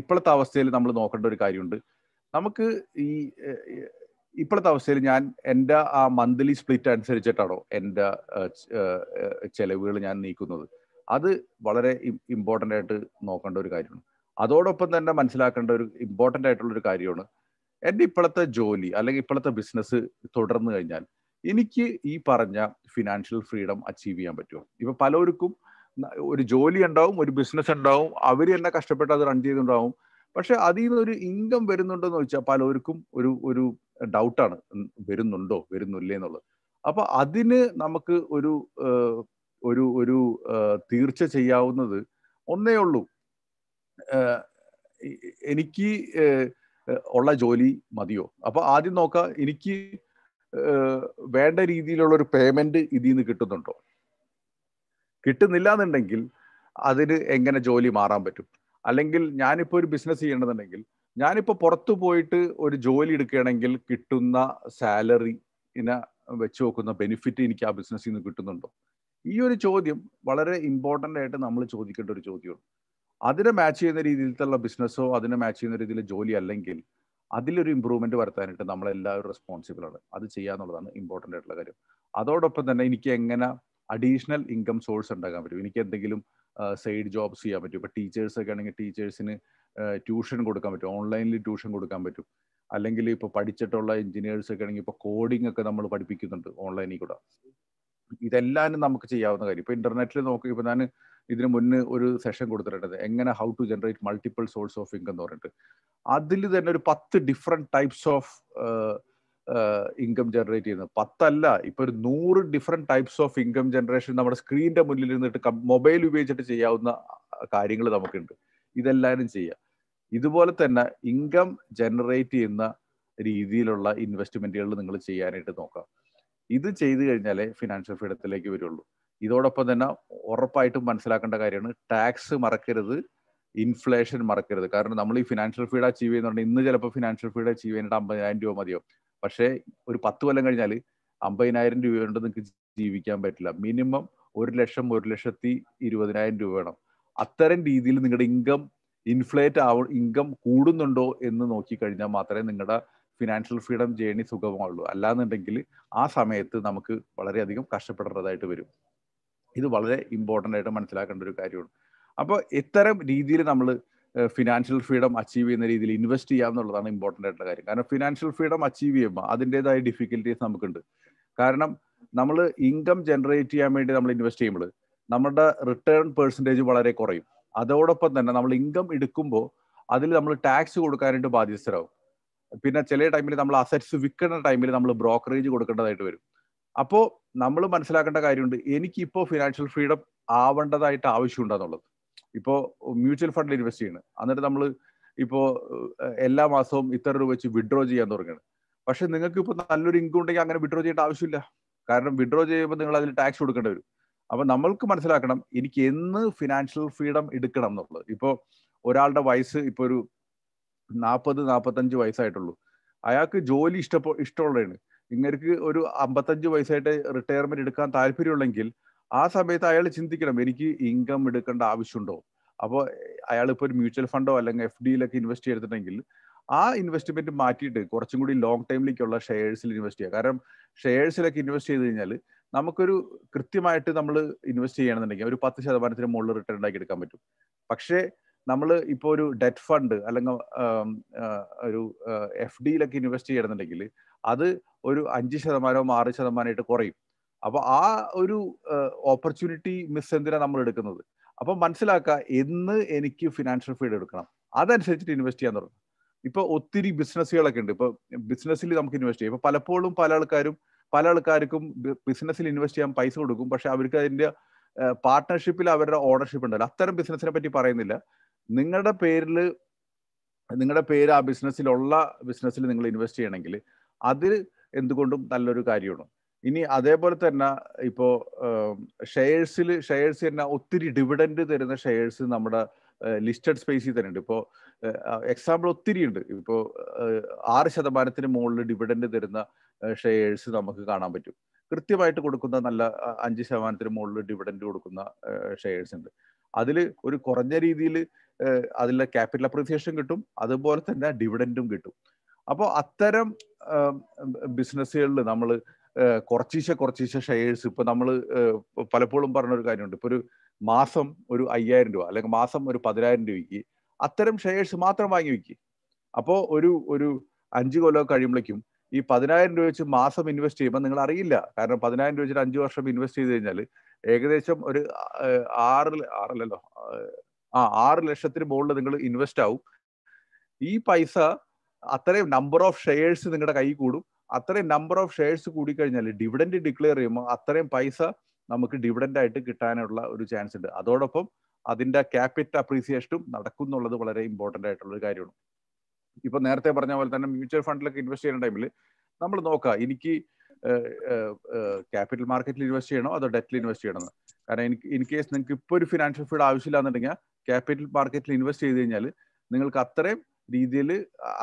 [SPEAKER 1] ഇപ്പോഴത്തെ അവസ്ഥയിൽ നമ്മൾ നോക്കേണ്ട ഒരു കാര്യമുണ്ട് നമുക്ക് ഈ ഇപ്പോഴത്തെ അവസ്ഥയിൽ ഞാൻ എൻ്റെ ആ മന്ത്ലി സ്പ്ലിറ്റ് അനുസരിച്ചിട്ടാണോ എൻ്റെ ചെലവുകൾ ഞാൻ നീക്കുന്നത് അത് വളരെ ഇമ്പോർട്ടൻ്റ് ആയിട്ട് നോക്കേണ്ട ഒരു കാര്യമാണ് അതോടൊപ്പം തന്നെ മനസ്സിലാക്കേണ്ട ഒരു ഇമ്പോർട്ടൻ്റ് ആയിട്ടുള്ള ഒരു കാര്യമാണ് എൻ്റെ ഇപ്പോഴത്തെ ജോലി അല്ലെങ്കിൽ ഇപ്പോഴത്തെ ബിസിനസ് തുടർന്നു കഴിഞ്ഞാൽ എനിക്ക് ഈ പറഞ്ഞ ഫിനാൻഷ്യൽ ഫ്രീഡം അച്ചീവ് ചെയ്യാൻ പറ്റുമോ ഇപ്പൊ പലർക്കും ഒരു ജോലി ഉണ്ടാവും ഒരു ബിസിനസ് ഉണ്ടാവും അവർ തന്നെ കഷ്ടപ്പെട്ട് അത് റൺ ചെയ്തിട്ടുണ്ടാവും പക്ഷെ അതിൽ നിന്ന് ഒരു ഇൻകം വരുന്നുണ്ടോ എന്ന് ചോദിച്ചാൽ പലർക്കും ഒരു ഒരു ഡൗട്ടാണ് വരുന്നുണ്ടോ വരുന്നില്ലേ എന്നുള്ളത് അപ്പൊ അതിന് നമുക്ക് ഒരു ഒരു ഒരു തീർച്ച ചെയ്യാവുന്നത് ഒന്നേ ഉള്ളൂ എനിക്ക് ഉള്ള ജോലി മതിയോ അപ്പൊ ആദ്യം നോക്കാം എനിക്ക് വേണ്ട രീതിയിലുള്ള ഒരു പേയ്മെന്റ് ഇതിൽ നിന്ന് കിട്ടുന്നുണ്ടോ കിട്ടുന്നില്ല എന്നുണ്ടെങ്കിൽ അതിന് എങ്ങനെ ജോലി മാറാൻ പറ്റും അല്ലെങ്കിൽ ഞാനിപ്പോൾ ഒരു ബിസിനസ് ചെയ്യണമെന്നുണ്ടെങ്കിൽ ഞാനിപ്പോൾ പുറത്തു പോയിട്ട് ഒരു ജോലി എടുക്കുകയാണെങ്കിൽ കിട്ടുന്ന സാലറിനെ വെച്ച് നോക്കുന്ന ബെനിഫിറ്റ് എനിക്ക് ആ ബിസിനസ്സിൽ നിന്ന് കിട്ടുന്നുണ്ടോ ഈ ഒരു ചോദ്യം വളരെ ഇമ്പോർട്ടൻ്റ് ആയിട്ട് നമ്മൾ ചോദിക്കേണ്ട ഒരു ചോദ്യമാണ് അതിനെ മാച്ച് ചെയ്യുന്ന രീതിയിലുള്ള ബിസിനസ്സോ അതിനെ മാച്ച് ചെയ്യുന്ന രീതിയിൽ ജോലി അല്ലെങ്കിൽ അതിലൊരു ഇമ്പ്രൂവ്മെന്റ് വരുത്താനായിട്ട് നമ്മളെല്ലാവരും റെസ്പോൺസിബിൾ ആണ് അത് ചെയ്യാന്നുള്ളതാണ് ഇമ്പോർട്ടൻ്റ് ആയിട്ടുള്ള കാര്യം അതോടൊപ്പം തന്നെ എനിക്ക് എങ്ങനെ അഡീഷണൽ ഇൻകം സോഴ്സ് ഉണ്ടാക്കാൻ പറ്റും എനിക്ക് എന്തെങ്കിലും സൈഡ് ജോബ്സ് ചെയ്യാൻ പറ്റും ഇപ്പൊ ടീച്ചേഴ്സ് ഒക്കെ ആണെങ്കിൽ ടീച്ചേഴ്സിന് ട്യൂഷൻ കൊടുക്കാൻ പറ്റും ഓൺലൈനിൽ ട്യൂഷൻ കൊടുക്കാൻ പറ്റും അല്ലെങ്കിൽ ഇപ്പൊ പഠിച്ചിട്ടുള്ള എഞ്ചിനീയേഴ്സ് ഒക്കെ ആണെങ്കിൽ ഇപ്പൊ കോഡിംഗ് ഒക്കെ നമ്മൾ പഠിപ്പിക്കുന്നുണ്ട് ഓൺലൈനിൽ കൂടെ ഇതെല്ലാം നമുക്ക് ചെയ്യാവുന്ന കാര്യം ഇപ്പൊ ഇന്റർനെറ്റിൽ നോക്കി ഇപ്പൊ ഞാൻ ഇതിനു മുന്നേ ഒരു സെഷൻ കൊടുത്തിട്ടുണ്ട് എങ്ങനെ how to generate multiple source of income എന്ന് പറഞ്ഞിട്ട് അതിൽ തന്നെ ഒരു പത്ത് different types of income generate ചെയ്യുന്നത് പത്തല്ല ഇപ്പൊ ഒരു നൂറ് different types of income generation നമ്മുടെ സ്ക്രീനിന്റെ മുന്നിൽ ഇരുന്നിട്ട് മൊബൈൽ ഉപയോഗിച്ചിട്ട് ചെയ്യാവുന്ന കാര്യങ്ങൾ നമുക്കുണ്ട് ഇതെല്ലാവരും ചെയ്യാം ഇതുപോലെ തന്നെ ഇൻകം ജനറേറ്റ് ചെയ്യുന്ന രീതിയിലുള്ള ഇൻവെസ്റ്റ്മെന്റുകൾ നിങ്ങൾ ചെയ്യാനായിട്ട് നോക്കാം ഇത് ചെയ്തു കഴിഞ്ഞാലേ ഫിനാൻഷ്യൽ ഫ്രീഡത്തിലേക്ക് വരുള്ളൂ ഇതോടൊപ്പം തന്നെ ഉറപ്പായിട്ടും മനസ്സിലാക്കേണ്ട കാര്യമാണ് ടാക്സ് മറക്കരുത് ഇൻഫ്ലേഷൻ മറക്കരുത് കാരണം നമ്മൾ ഈ ഫിനാൻഷ്യൽ ഫീഡ് അച്ചീവ് ചെയ്യുന്നുണ്ട് ഇന്ന് ചിലപ്പോൾ ഫിനാൻഷ്യൽ ഫീഡ് അച്ചീവ് ചെയ്യുന്നുണ്ട് അമ്പതിനായിരം രൂപ മതിയോ പക്ഷേ ഒരു പത്ത് കൊല്ലം കഴിഞ്ഞാൽ അമ്പതിനായിരം രൂപ കൊണ്ട് നിങ്ങൾക്ക് ജീവിക്കാൻ പറ്റില്ല മിനിമം ഒരു ലക്ഷം ഒരു ലക്ഷത്തി ഇരുപതിനായിരം രൂപ വേണം അത്തരം രീതിയിൽ നിങ്ങളുടെ ഇൻകം ഇൻഫ്ലേറ്റ് ആവ ഇൻകം കൂടുന്നുണ്ടോ എന്ന് നോക്കിക്കഴിഞ്ഞാൽ മാത്രമേ നിങ്ങളുടെ ഫിനാൻഷ്യൽ ഫ്രീഡം ജേണി സുഗമമുള്ളൂ അല്ലാന്നുണ്ടെങ്കിൽ ആ സമയത്ത് നമുക്ക് വളരെയധികം കഷ്ടപ്പെടേണ്ടതായിട്ട് വരും ഇത് വളരെ ഇമ്പോർട്ടൻ്റ് ആയിട്ട് മനസ്സിലാക്കേണ്ട ഒരു കാര്യമാണ് അപ്പോൾ ഇത്തരം രീതിയിൽ നമ്മൾ ഫിനാൻഷ്യൽ ഫ്രീഡം അച്ചീവ് ചെയ്യുന്ന രീതിയിൽ ഇൻവെസ്റ്റ് ചെയ്യാം എന്നുള്ളതാണ് ഇമ്പോർട്ടൻ്റ് ആയിട്ടുള്ള കാര്യം കാരണം ഫിനാൻഷ്യൽ ഫ്രീഡം അച്ചീവ് ചെയ്യുമ്പോൾ അതിൻ്റെതായ ഡിഫിക്കൽറ്റീസ് നമുക്കുണ്ട് കാരണം നമ്മൾ ഇൻകം ജനറേറ്റ് ചെയ്യാൻ വേണ്ടി നമ്മൾ ഇൻവെസ്റ്റ് ചെയ്യുമ്പോൾ നമ്മുടെ റിട്ടേൺ പെർസെൻറ്റേജ് വളരെ കുറയും അതോടൊപ്പം തന്നെ നമ്മൾ ഇൻകം എടുക്കുമ്പോൾ അതിൽ നമ്മൾ ടാക്സ് കൊടുക്കാനായിട്ട് ബാധ്യസ്ഥരാകും പിന്നെ ചില ടൈമിൽ നമ്മൾ അസറ്റ്സ് വിൽക്കുന്ന ടൈമിൽ നമ്മൾ ബ്രോക്കറേജ് കൊടുക്കേണ്ടതായിട്ട് വരും അപ്പോൾ നമ്മൾ മനസ്സിലാക്കേണ്ട കാര്യമുണ്ട് എനിക്കിപ്പോൾ ഫിനാൻഷ്യൽ ഫ്രീഡം ആവേണ്ടതായിട്ട് ആവശ്യമുണ്ടെന്നുള്ളത് ഇപ്പോൾ മ്യൂച്വൽ ഫണ്ടിൽ ഇൻവെസ്റ്റ് ചെയ്യണം എന്നിട്ട് നമ്മൾ ഇപ്പോൾ എല്ലാ മാസവും ഇത്ര രൂപ വെച്ച് വിഡ്രോ ചെയ്യാൻ തുടങ്ങുകയാണ് പക്ഷെ നിങ്ങൾക്ക് ഇപ്പോൾ നല്ലൊരു ഇൻകം ഉണ്ടെങ്കിൽ അങ്ങനെ വിഡ്രോ ചെയ്യേണ്ട ആവശ്യമില്ല കാരണം വിഡ്രോ ചെയ്യുമ്പോൾ നിങ്ങൾ അതിൽ ടാക്സ് കൊടുക്കേണ്ടി വരും അപ്പം നമ്മൾക്ക് മനസ്സിലാക്കണം എനിക്ക് എന്ന് ഫിനാൻഷ്യൽ ഫ്രീഡം എടുക്കണം എന്നുള്ളത് ഇപ്പോൾ ഒരാളുടെ വയസ്സ് ഇപ്പോൾ ഒരു നാൽപ്പത് നാൽപ്പത്തഞ്ച് വയസ്സായിട്ടുള്ളൂ അയാൾക്ക് ജോലി ഇഷ്ടപ്പെട്ട ഇഷ്ടമുള്ളതാണ് നിങ്ങൾക്ക് ഒരു അമ്പത്തഞ്ച് വയസ്സായിട്ട് റിട്ടയർമെന്റ് എടുക്കാൻ താല്പര്യമുള്ളെങ്കിൽ ആ സമയത്ത് അയാൾ ചിന്തിക്കണം എനിക്ക് ഇൻകം എടുക്കേണ്ട ആവശ്യമുണ്ടോ അപ്പോൾ അയാൾ ഇപ്പോൾ ഒരു മ്യൂച്വൽ ഫണ്ടോ അല്ലെങ്കിൽ എഫ് ഡിയിലൊക്കെ ഇൻവെസ്റ്റ് ചെയ്തിട്ടുണ്ടെങ്കിൽ ആ ഇൻവെസ്റ്റ്മെന്റ് മാറ്റിയിട്ട് കുറച്ചും കൂടി ലോങ് ടൈമിലേക്കുള്ള ഷെയർസിൽ ഇൻവെസ്റ്റ് ചെയ്യുക കാരണം ഷെയർസിലൊക്കെ ഇൻവെസ്റ്റ് ചെയ്ത് കഴിഞ്ഞാൽ നമുക്കൊരു കൃത്യമായിട്ട് നമ്മൾ ഇൻവെസ്റ്റ് ചെയ്യണമെന്നുണ്ടെങ്കിൽ ഒരു പത്ത് ശതമാനത്തിന് മുകളിൽ റിട്ടേൺ ഉണ്ടാക്കി എടുക്കാൻ പറ്റും പക്ഷേ നമ്മൾ ഇപ്പോൾ ഒരു ഡെറ്റ് ഫണ്ട് അല്ലെങ്കിൽ ഒരു എഫ് ഡിയിലൊക്കെ ഇൻവെസ്റ്റ് ചെയ്യണമെന്നുണ്ടെങ്കിൽ അത് ഒരു അഞ്ച് ശതമാനമോ ആറ് ശതമാനമായിട്ട് കുറയും അപ്പൊ ആ ഒരു ഓപ്പർച്യൂണിറ്റി മിസ് എന്തിനാ നമ്മൾ എടുക്കുന്നത് അപ്പൊ മനസ്സിലാക്കുക എന്ന് എനിക്ക് ഫിനാൻഷ്യൽ ഫീഡ് എടുക്കണം അതനുസരിച്ചിട്ട് ഇൻവെസ്റ്റ് ചെയ്യാൻ തുടങ്ങും ഇപ്പൊ ഒത്തിരി ബിസിനസ്സുകളൊക്കെ ഉണ്ട് ഇപ്പൊ ബിസിനസ്സിൽ നമുക്ക് ഇൻവെസ്റ്റ് ചെയ്യാം ഇപ്പൊ പലപ്പോഴും പല ആൾക്കാരും പല ആൾക്കാർക്കും ബിസിനസ്സിൽ ഇൻവെസ്റ്റ് ചെയ്യാൻ പൈസ കൊടുക്കും പക്ഷെ അവർക്ക് അതിന്റെ പാർട്ട്ണർഷിപ്പിൽ അവരുടെ ഓണർഷിപ്പ് ഉണ്ടല്ലോ അത്തരം ബിസിനസ്സിനെ പറ്റി പറയുന്നില്ല നിങ്ങളുടെ പേരിൽ നിങ്ങളുടെ പേര് ആ ബിസിനസ്സിലുള്ള ബിസിനസ്സിൽ നിങ്ങൾ ഇൻവെസ്റ്റ് ചെയ്യണമെങ്കിൽ അത് എന്തുകൊണ്ടും നല്ലൊരു കാര്യമാണ് ഇനി അതേപോലെ തന്നെ ഇപ്പോ ഷെയർസിൽ ഷെയർസ് തന്നെ ഒത്തിരി ഡിവിഡൻഡ് തരുന്ന ഷെയർസ് നമ്മുടെ ലിസ്റ്റഡ് സ്പേസിൽ തന്നെ ഉണ്ട് ഇപ്പോൾ എക്സാമ്പിൾ ഒത്തിരി ഉണ്ട് ഇപ്പോൾ ആറ് ശതമാനത്തിന് മുകളിൽ ഡിവിഡൻഡ് തരുന്ന ഷെയർസ് നമുക്ക് കാണാൻ പറ്റും കൃത്യമായിട്ട് കൊടുക്കുന്ന നല്ല അഞ്ച് ശതമാനത്തിന് മുകളിൽ ഡിവിഡൻഡ് കൊടുക്കുന്ന ഷെയർസ് ഉണ്ട് അതിൽ ഒരു കുറഞ്ഞ രീതിയിൽ അതിലെ ക്യാപിറ്റൽ അപ്രീസിയേഷൻ കിട്ടും അതുപോലെ തന്നെ ഡിവിഡൻഡും കിട്ടും അപ്പോൾ അത്തരം ബിസിനസ്സുകളിൽ നമ്മൾ കുറച്ചീശെ കുറച്ചീശെ ഷെയർസ് ഇപ്പൊ നമ്മൾ പലപ്പോഴും പറഞ്ഞ ഒരു കാര്യമുണ്ട് ഇപ്പൊ ഒരു മാസം ഒരു അയ്യായിരം രൂപ അല്ലെങ്കിൽ മാസം ഒരു പതിനായിരം രൂപയ്ക്ക് അത്തരം ഷെയർസ് മാത്രം വാങ്ങി വെക്കുക അപ്പോൾ ഒരു ഒരു അഞ്ച് കൊല്ലം കഴിയുമ്പോഴേക്കും ഈ പതിനായിരം രൂപ വെച്ച് മാസം ഇൻവെസ്റ്റ് ചെയ്യുമ്പോൾ നിങ്ങൾ അറിയില്ല കാരണം പതിനായിരം രൂപ വെച്ചിട്ട് അഞ്ച് വർഷം ഇൻവെസ്റ്റ് ചെയ്ത് കഴിഞ്ഞാൽ ഏകദേശം ഒരു ആറ് ആറല്ലോ ആ ആറ് ലക്ഷത്തിന് മുകളിൽ നിങ്ങൾ ഇൻവെസ്റ്റ് ആവും ഈ പൈസ അത്രയും നമ്പർ ഓഫ് ഷെയർസ് നിങ്ങളുടെ കൈ കൂടും അത്രയും നമ്പർ ഓഫ് ഷെയർസ് കൂടിക്കഴിഞ്ഞാൽ ഡിവിഡൻഡ് ഡിക്ലെയർ ചെയ്യുമ്പോൾ അത്രയും പൈസ നമുക്ക് ഡിവിഡൻഡ് ആയിട്ട് കിട്ടാനുള്ള ഒരു ചാൻസ് ഉണ്ട് അതോടൊപ്പം അതിന്റെ ക്യാപിറ്റൽ അപ്രീസിയേഷനും നടക്കും എന്നുള്ളത് വളരെ ഇമ്പോർട്ടൻ്റ് ആയിട്ടുള്ള ഒരു കാര്യമാണ് ഇപ്പൊ നേരത്തെ പറഞ്ഞ പോലെ തന്നെ മ്യൂച്വൽ ഫണ്ടിലൊക്കെ ഇൻവെസ്റ്റ് ചെയ്യുന്ന ടൈമിൽ നമ്മൾ നോക്കാം എനിക്ക് ക്യാപിറ്റൽ മാർക്കറ്റിൽ ഇൻവെസ്റ്റ് ചെയ്യണോ അതോ ഡെറ്റിൽ ഇൻവെസ്റ്റ് ചെയ്യണമെന്ന് കാരണം എനിക്ക് ഇൻ കേസ് നിങ്ങൾക്ക് ഇപ്പോൾ ഒരു ഫിനാൻഷ്യൽ ഫീഡ് ആവശ്യമില്ല എന്നുണ്ടെങ്കിൽ ക്യാപിറ്റൽ മാർക്കറ്റിൽ ഇൻവെസ്റ്റ് ചെയ്ത് കഴിഞ്ഞാൽ നിങ്ങൾക്ക് അത്രയും രീതിയിൽ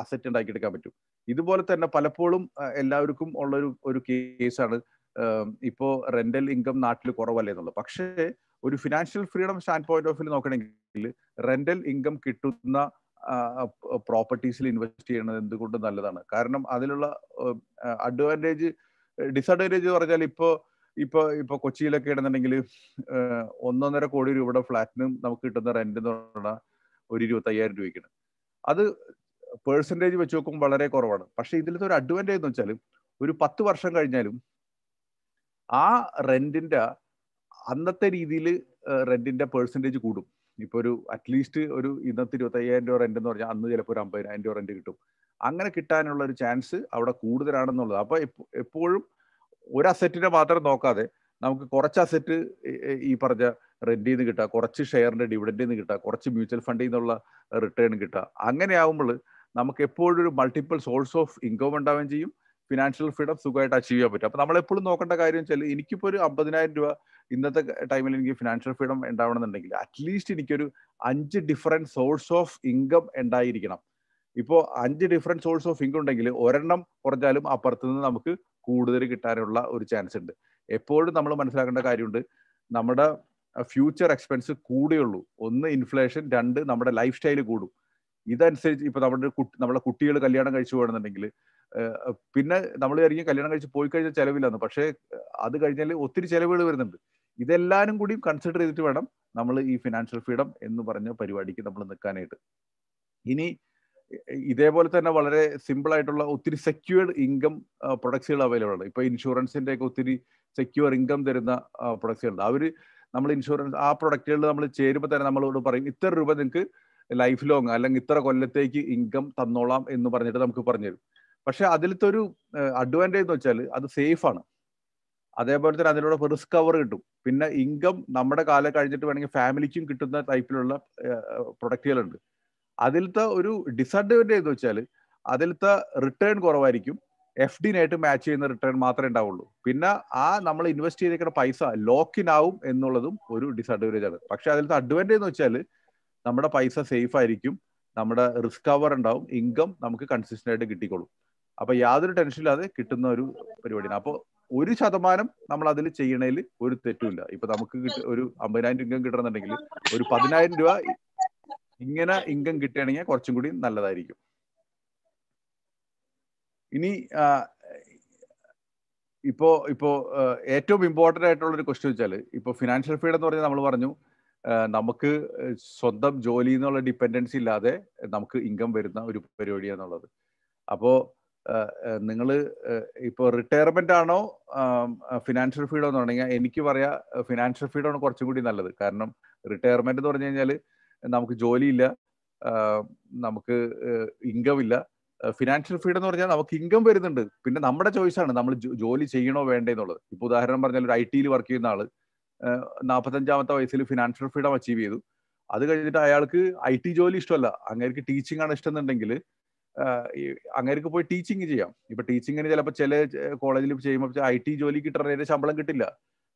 [SPEAKER 1] അസറ്റ് ഉണ്ടാക്കിയെടുക്കാൻ പറ്റും ഇതുപോലെ തന്നെ പലപ്പോഴും എല്ലാവർക്കും ഉള്ള ഒരു കേസാണ് ഇപ്പോ റെന്റൽ ഇൻകം നാട്ടിൽ കുറവല്ലേ എന്നുള്ളത് പക്ഷേ ഒരു financial freedom stand point of view നോക്കണമെങ്കിൽ റെന്റൽ ഇൻകം കിട്ടുന്ന പ്രോപ്പർട്ടീസിൽ ഇൻവെസ്റ്റ് ചെയ്യുന്നത് എന്തുകൊണ്ട് നല്ലതാണ് കാരണം അതിലുള്ള അഡ്വാൻറ്റേജ് ഡിസഡ്വാൻറ്റേജ് പറഞ്ഞാൽ ഇപ്പോൾ ഇപ്പോൾ ഇപ്പോൾ കൊച്ചിയിലൊക്കെ ആണെന്നുണ്ടെങ്കിൽ ഒന്നൊന്നര കോടി രൂപയുടെ ഫ്ലാറ്റിനും നമുക്ക് കിട്ടുന്ന റെന്റ് എന്ന് പറഞ്ഞാൽ ഒരു ഇരുപത്തയ്യായിരം രൂപയ്ക്കാണ് അത് പേഴ്സൻറ്റേജ് വെച്ച് നോക്കുമ്പോൾ വളരെ കുറവാണ് പക്ഷെ ഇതിലത്തെ ഒരു അഡ്വാൻറ്റേജ് എന്ന് വെച്ചാൽ ഒരു പത്ത് വർഷം കഴിഞ്ഞാലും ആ റെന്റിന്റെ അന്നത്തെ രീതിയിൽ റെന്റിന്റെ പേഴ്സൻറ്റേജ് കൂടും ഇപ്പോൾ ഒരു അറ്റ്ലീസ്റ്റ് ഒരു ഇന്നത്തെ ഇരുപത്തയ്യായിരം രൂപ റെന്റ് എന്ന് പറഞ്ഞാൽ അന്ന് ചിലപ്പോൾ ഒരു അമ്പതിനായിരം രൂപ റെന്റ് കിട്ടും അങ്ങനെ കിട്ടാനുള്ള ഒരു ചാൻസ് അവിടെ കൂടുതലാണെന്നുള്ളത് അപ്പോൾ എപ്പോഴും ഒരു അസറ്റിനെ മാത്രം നോക്കാതെ നമുക്ക് കുറച്ച് അസറ്റ് ഈ പറഞ്ഞ റെന്റിൽ നിന്ന് കിട്ടുക കുറച്ച് ഷെയറിന്റെ ഡിവിഡൻഡിൽ നിന്ന് കിട്ടുക കുറച്ച് മ്യൂച്വൽ ഫണ്ടിൽ നിന്നുള്ള റിട്ടേൺ കിട്ടുക അങ്ങനെ ആവുമ്പോൾ നമുക്ക് എപ്പോഴും ഒരു മൾട്ടിപ്പിൾ സോഴ്സ് ഓഫ് ഇൻകം ഉണ്ടാവുകയും ചെയ്യും ഫിനാൻഷ്യൽ ഫ്രീഡം സുഖമായിട്ട് അച്ചീവ് ചെയ്യാൻ പറ്റും അപ്പൊ നമ്മൾ എപ്പോഴും നോക്കേണ്ട കാര്യം വെച്ചാൽ എനിക്കിപ്പോൾ ഒരു അമ്പതിനായിരം രൂപ ഇന്നത്തെ ടൈമിൽ എനിക്ക് ഫിനാൻഷ്യൽ ഫ്രീഡം ഉണ്ടാവണമെന്നുണ്ടെങ്കിൽ അറ്റ്ലീസ്റ്റ് എനിക്കൊരു അഞ്ച് ഡിഫറെന്റ് സോഴ്സ് ഓഫ് ഇൻകം ഉണ്ടായിരിക്കണം ഇപ്പോൾ അഞ്ച് ഡിഫറെന്റ് സോഴ്സ് ഓഫ് ഇൻകം ഉണ്ടെങ്കിൽ ഒരെണ്ണം കുറഞ്ഞാലും അപ്പുറത്ത് നിന്ന് നമുക്ക് കൂടുതൽ കിട്ടാനുള്ള ഒരു ചാൻസ് ഉണ്ട് എപ്പോഴും നമ്മൾ മനസ്സിലാക്കേണ്ട കാര്യമുണ്ട് നമ്മുടെ ഫ്യൂച്ചർ എക്സ്പെൻസ് കൂടുകയുള്ളൂ ഒന്ന് ഇൻഫ്ലേഷൻ രണ്ട് നമ്മുടെ ലൈഫ് സ്റ്റൈൽ കൂടും ഇതനുസരിച്ച് ഇപ്പൊ നമ്മുടെ നമ്മുടെ കുട്ടികൾ കല്യാണം കഴിച്ചു പോകണമെന്നുണ്ടെങ്കിൽ പിന്നെ നമ്മൾ ഇറങ്ങി കല്യാണം കഴിച്ച് പോയി കഴിഞ്ഞാൽ ചെലവില്ലാന്ന് പക്ഷേ അത് കഴിഞ്ഞാൽ ഒത്തിരി ചെലവുകൾ വരുന്നുണ്ട് ഇതെല്ലാരും കൂടി കൺസിഡർ ചെയ്തിട്ട് വേണം നമ്മൾ ഈ ഫിനാൻഷ്യൽ ഫ്രീഡം എന്ന് പറഞ്ഞ പരിപാടിക്ക് നമ്മൾ നിൽക്കാനായിട്ട് ഇനി ഇതേപോലെ തന്നെ വളരെ സിമ്പിൾ ആയിട്ടുള്ള ഒത്തിരി സെക്യൂർഡ് ഇൻകം പ്രൊഡക്ട്സുകൾ അവൈലബിൾ ആണ് ഇപ്പൊ ഇൻഷുറൻസിന്റെ ഒക്കെ ഒത്തിരി സെക്യൂർ ഇൻകം തരുന്ന പ്രൊഡക്ട്സുകളുണ്ട് അവര് നമ്മൾ ഇൻഷുറൻസ് ആ പ്രൊഡക്റ്റുകൾ നമ്മൾ ചേരുമ്പോൾ തന്നെ നമ്മളോട് പറയും ഇത്ര രൂപ നിങ്ങൾക്ക് ലൈഫ് ലോങ് അല്ലെങ്കിൽ ഇത്ര കൊല്ലത്തേക്ക് ഇൻകം തന്നോളാം എന്ന് പറഞ്ഞിട്ട് നമുക്ക് പറഞ്ഞു തരും പക്ഷെ അതിലത്തെ ഒരു അഡ്വാൻറ്റേജ് എന്ന് വെച്ചാൽ അത് സേഫ് ആണ് അതേപോലെ തന്നെ അതിലൂടെ റിസ്ക് കവർ കിട്ടും പിന്നെ ഇൻകം നമ്മുടെ കാലം കഴിഞ്ഞിട്ട് വേണമെങ്കിൽ ഫാമിലിക്കും കിട്ടുന്ന ടൈപ്പിലുള്ള പ്രൊഡക്റ്റുകളുണ്ട് അതിലത്തെ ഒരു ഡിസഡ്വാൻറ്റേജ് എന്ന് വെച്ചാൽ അതിലത്തെ റിട്ടേൺ കുറവായിരിക്കും എഫ് ഡിനായിട്ട് മാച്ച് ചെയ്യുന്ന റിട്ടേൺ മാത്രമേ ഉണ്ടാവുള്ളൂ പിന്നെ ആ നമ്മൾ ഇൻവെസ്റ്റ് ചെയ്തേക്കുന്ന പൈസ ആവും എന്നുള്ളതും ഒരു ഡിസഡ്വാൻറ്റേജ് ആണ് പക്ഷെ അതിലത്തെ അഡ്വാൻറ്റേജ് എന്ന് വെച്ചാൽ നമ്മുടെ പൈസ സേഫ് ആയിരിക്കും നമ്മുടെ റിസ്ക് കവർ ഉണ്ടാവും ഇൻകം നമുക്ക് കൺസിസ്റ്റന്റ് ആയിട്ട് കിട്ടിക്കോളും അപ്പൊ യാതൊരു ടെൻഷൻ ഇല്ലാതെ കിട്ടുന്ന ഒരു പരിപാടിയാണ് അപ്പോൾ ഒരു ശതമാനം നമ്മൾ അതിൽ ചെയ്യണതിൽ ഒരു തെറ്റുമില്ല ഇപ്പൊ നമുക്ക് ഒരു അമ്പതിനായിരം രൂപ ഇൻകം കിട്ടണമെന്നുണ്ടെങ്കിൽ ഒരു പതിനായിരം രൂപ ഇങ്ങനെ ഇൻകം കിട്ടുകയാണെങ്കിൽ കുറച്ചും കൂടി നല്ലതായിരിക്കും ഇനി ഇപ്പോ ഇപ്പോ ഏറ്റവും ഇമ്പോർട്ടന്റ് ആയിട്ടുള്ള ഒരു ക്വസ്റ്റ്യൻ വെച്ചാൽ ഇപ്പോ ഫിനാൻഷ്യൽ ഫീഡ് എന്ന് പറഞ്ഞാൽ നമ്മൾ പറഞ്ഞു നമുക്ക് സ്വന്തം ജോലി എന്നുള്ള ഡിപ്പെൻഡൻസി ഇല്ലാതെ നമുക്ക് ഇൻകം വരുന്ന ഒരു പരിപാടിയാന്നുള്ളത് അപ്പോൾ നിങ്ങൾ ഇപ്പോൾ റിട്ടയർമെന്റ് ആണോ ഫിനാൻഷ്യൽ ഫീഡോ എന്ന് പറഞ്ഞു കഴിഞ്ഞാൽ എനിക്ക് പറയാം ഫിനാൻഷ്യൽ ഫ്രീഡം ആണ് കുറച്ചും കൂടി നല്ലത് കാരണം റിട്ടയർമെന്റ് എന്ന് പറഞ്ഞു കഴിഞ്ഞാൽ നമുക്ക് ജോലിയില്ല നമുക്ക് ഇൻകം ഇല്ല ഫിനാൻഷ്യൽ ഫീഡ് എന്ന് പറഞ്ഞാൽ നമുക്ക് ഇൻകം വരുന്നുണ്ട് പിന്നെ നമ്മുടെ ചോയ്സാണ് നമ്മൾ ജോലി ചെയ്യണോ വേണ്ടേ എന്നുള്ളത് ഇപ്പൊ ഉദാഹരണം പറഞ്ഞാൽ ഒരു ഐ ടിയിൽ വർക്ക് ചെയ്യുന്ന ആള് നാൽപ്പത്തഞ്ചാമത്തെ വയസ്സിൽ ഫിനാൻഷ്യൽ ഫ്രീഡം അച്ചീവ് ചെയ്തു അത് കഴിഞ്ഞിട്ട് അയാൾക്ക് ഐ ടി ജോലി ഇഷ്ടമല്ല അങ്ങേർക്ക് ടീച്ചിങ് ആണ് ഇഷ്ടം എന്നുണ്ടെങ്കിൽ അങ്ങേർക്ക് പോയി ടീച്ചിങ് ചെയ്യാം ഇപ്പൊ ടീച്ചിങ്ങിന് ചിലപ്പോൾ ചില കോളേജിൽ ചെയ്യുമ്പോൾ ഐ ടി ജോലി ഇട്ടറിയ ശമ്പളം കിട്ടില്ല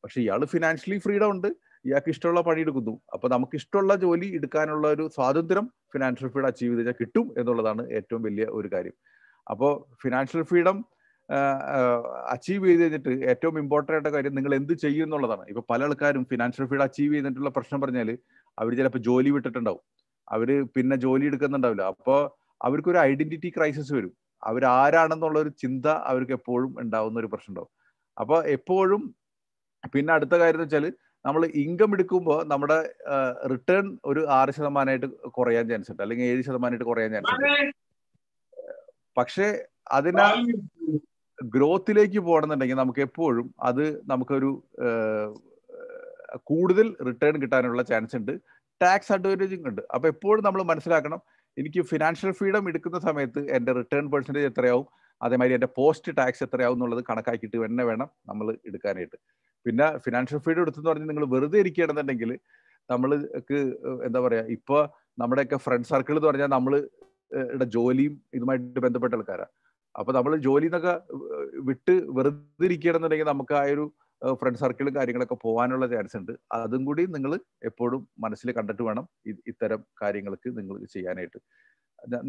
[SPEAKER 1] പക്ഷെ ഇയാൾ ഫിനാൻഷ്യലി ഫ്രീഡം ഉണ്ട് ഇയാൾക്ക് ഇഷ്ടമുള്ള പണി എടുക്കുന്നു അപ്പൊ നമുക്ക് ഇഷ്ടമുള്ള ജോലി എടുക്കാനുള്ള ഒരു സ്വാതന്ത്ര്യം ഫിനാൻഷ്യൽ ഫ്രീഡം അച്ചീവ് ചെയ്ത് കിട്ടും എന്നുള്ളതാണ് ഏറ്റവും വലിയ ഒരു കാര്യം അപ്പോൾ ഫിനാൻഷ്യൽ ഫ്രീഡം അച്ചീവ് ചെയ്ത് കഴിഞ്ഞിട്ട് ഏറ്റവും ഇമ്പോർട്ടൻ്റ് ആയിട്ട് കാര്യം നിങ്ങൾ എന്ത് ചെയ്യും എന്നുള്ളതാണ് ഇപ്പൊ പല ആൾക്കാരും ഫിനാൻഷ്യൽ ഫീഡ് അച്ചീവ് ചെയ്തിട്ടുള്ള പ്രശ്നം പറഞ്ഞാൽ അവർ ചിലപ്പോൾ ജോലി വിട്ടിട്ടുണ്ടാവും അവര് പിന്നെ ജോലി എടുക്കുന്നുണ്ടാവില്ല അപ്പോൾ അവർക്കൊരു ഐഡന്റിറ്റി ക്രൈസിസ് വരും ആരാണെന്നുള്ള ഒരു ചിന്ത അവർക്ക് എപ്പോഴും ഉണ്ടാവുന്ന ഒരു പ്രശ്നം ഉണ്ടാവും അപ്പോൾ എപ്പോഴും പിന്നെ അടുത്ത കാര്യം എന്ന് വെച്ചാൽ നമ്മൾ ഇൻകം എടുക്കുമ്പോൾ നമ്മുടെ റിട്ടേൺ ഒരു ആറ് ശതമാനമായിട്ട് കുറയാൻ ചാൻസ് ഉണ്ട് അല്ലെങ്കിൽ ഏഴ് ശതമാനമായിട്ട് കുറയാൻ ചാൻസ് ഉണ്ട് പക്ഷേ അതിനാൽ ഗ്രോത്തിലേക്ക് പോകണമെന്നുണ്ടെങ്കിൽ നമുക്ക് എപ്പോഴും അത് നമുക്കൊരു കൂടുതൽ റിട്ടേൺ കിട്ടാനുള്ള ചാൻസ് ഉണ്ട് ടാക്സ് അഡ്വാൻറ്റേജും ഉണ്ട് അപ്പോൾ എപ്പോഴും നമ്മൾ മനസ്സിലാക്കണം എനിക്ക് ഫിനാൻഷ്യൽ ഫ്രീഡം എടുക്കുന്ന സമയത്ത് എൻ്റെ റിട്ടേൺ പെർസെൻറ്റേജ് എത്രയാവും അതേമാതിരി എൻ്റെ പോസ്റ്റ് ടാക്സ് എത്രയാവും എന്നുള്ളത് കണക്കാക്കിയിട്ട് തന്നെ വേണം നമ്മൾ എടുക്കാനായിട്ട് പിന്നെ ഫിനാൻഷ്യൽ ഫ്രീഡം എടുത്തെന്ന് പറഞ്ഞ് നിങ്ങൾ വെറുതെ ഇരിക്കുകയാണെന്നുണ്ടെങ്കിൽ നമ്മൾക്ക് എന്താ പറയുക ഇപ്പോൾ നമ്മുടെയൊക്കെ ഫ്രണ്ട് സർക്കിൾ എന്ന് പറഞ്ഞാൽ നമ്മൾ ജോലിയും ഇതുമായിട്ട് ബന്ധപ്പെട്ട ആൾക്കാരാണ് അപ്പൊ നമ്മൾ ജോലി എന്നൊക്കെ വിട്ട് വെറുതെ ഇരിക്കണമെന്നുണ്ടെങ്കിൽ നമുക്ക് ആ ഒരു ഫ്രണ്ട് സർക്കിളും കാര്യങ്ങളൊക്കെ പോകാനുള്ള ചാൻസ് ഉണ്ട് അതും കൂടി നിങ്ങൾ എപ്പോഴും മനസ്സിൽ കണ്ടിട്ട് വേണം ഇത്തരം കാര്യങ്ങൾക്ക് നിങ്ങൾ ചെയ്യാനായിട്ട്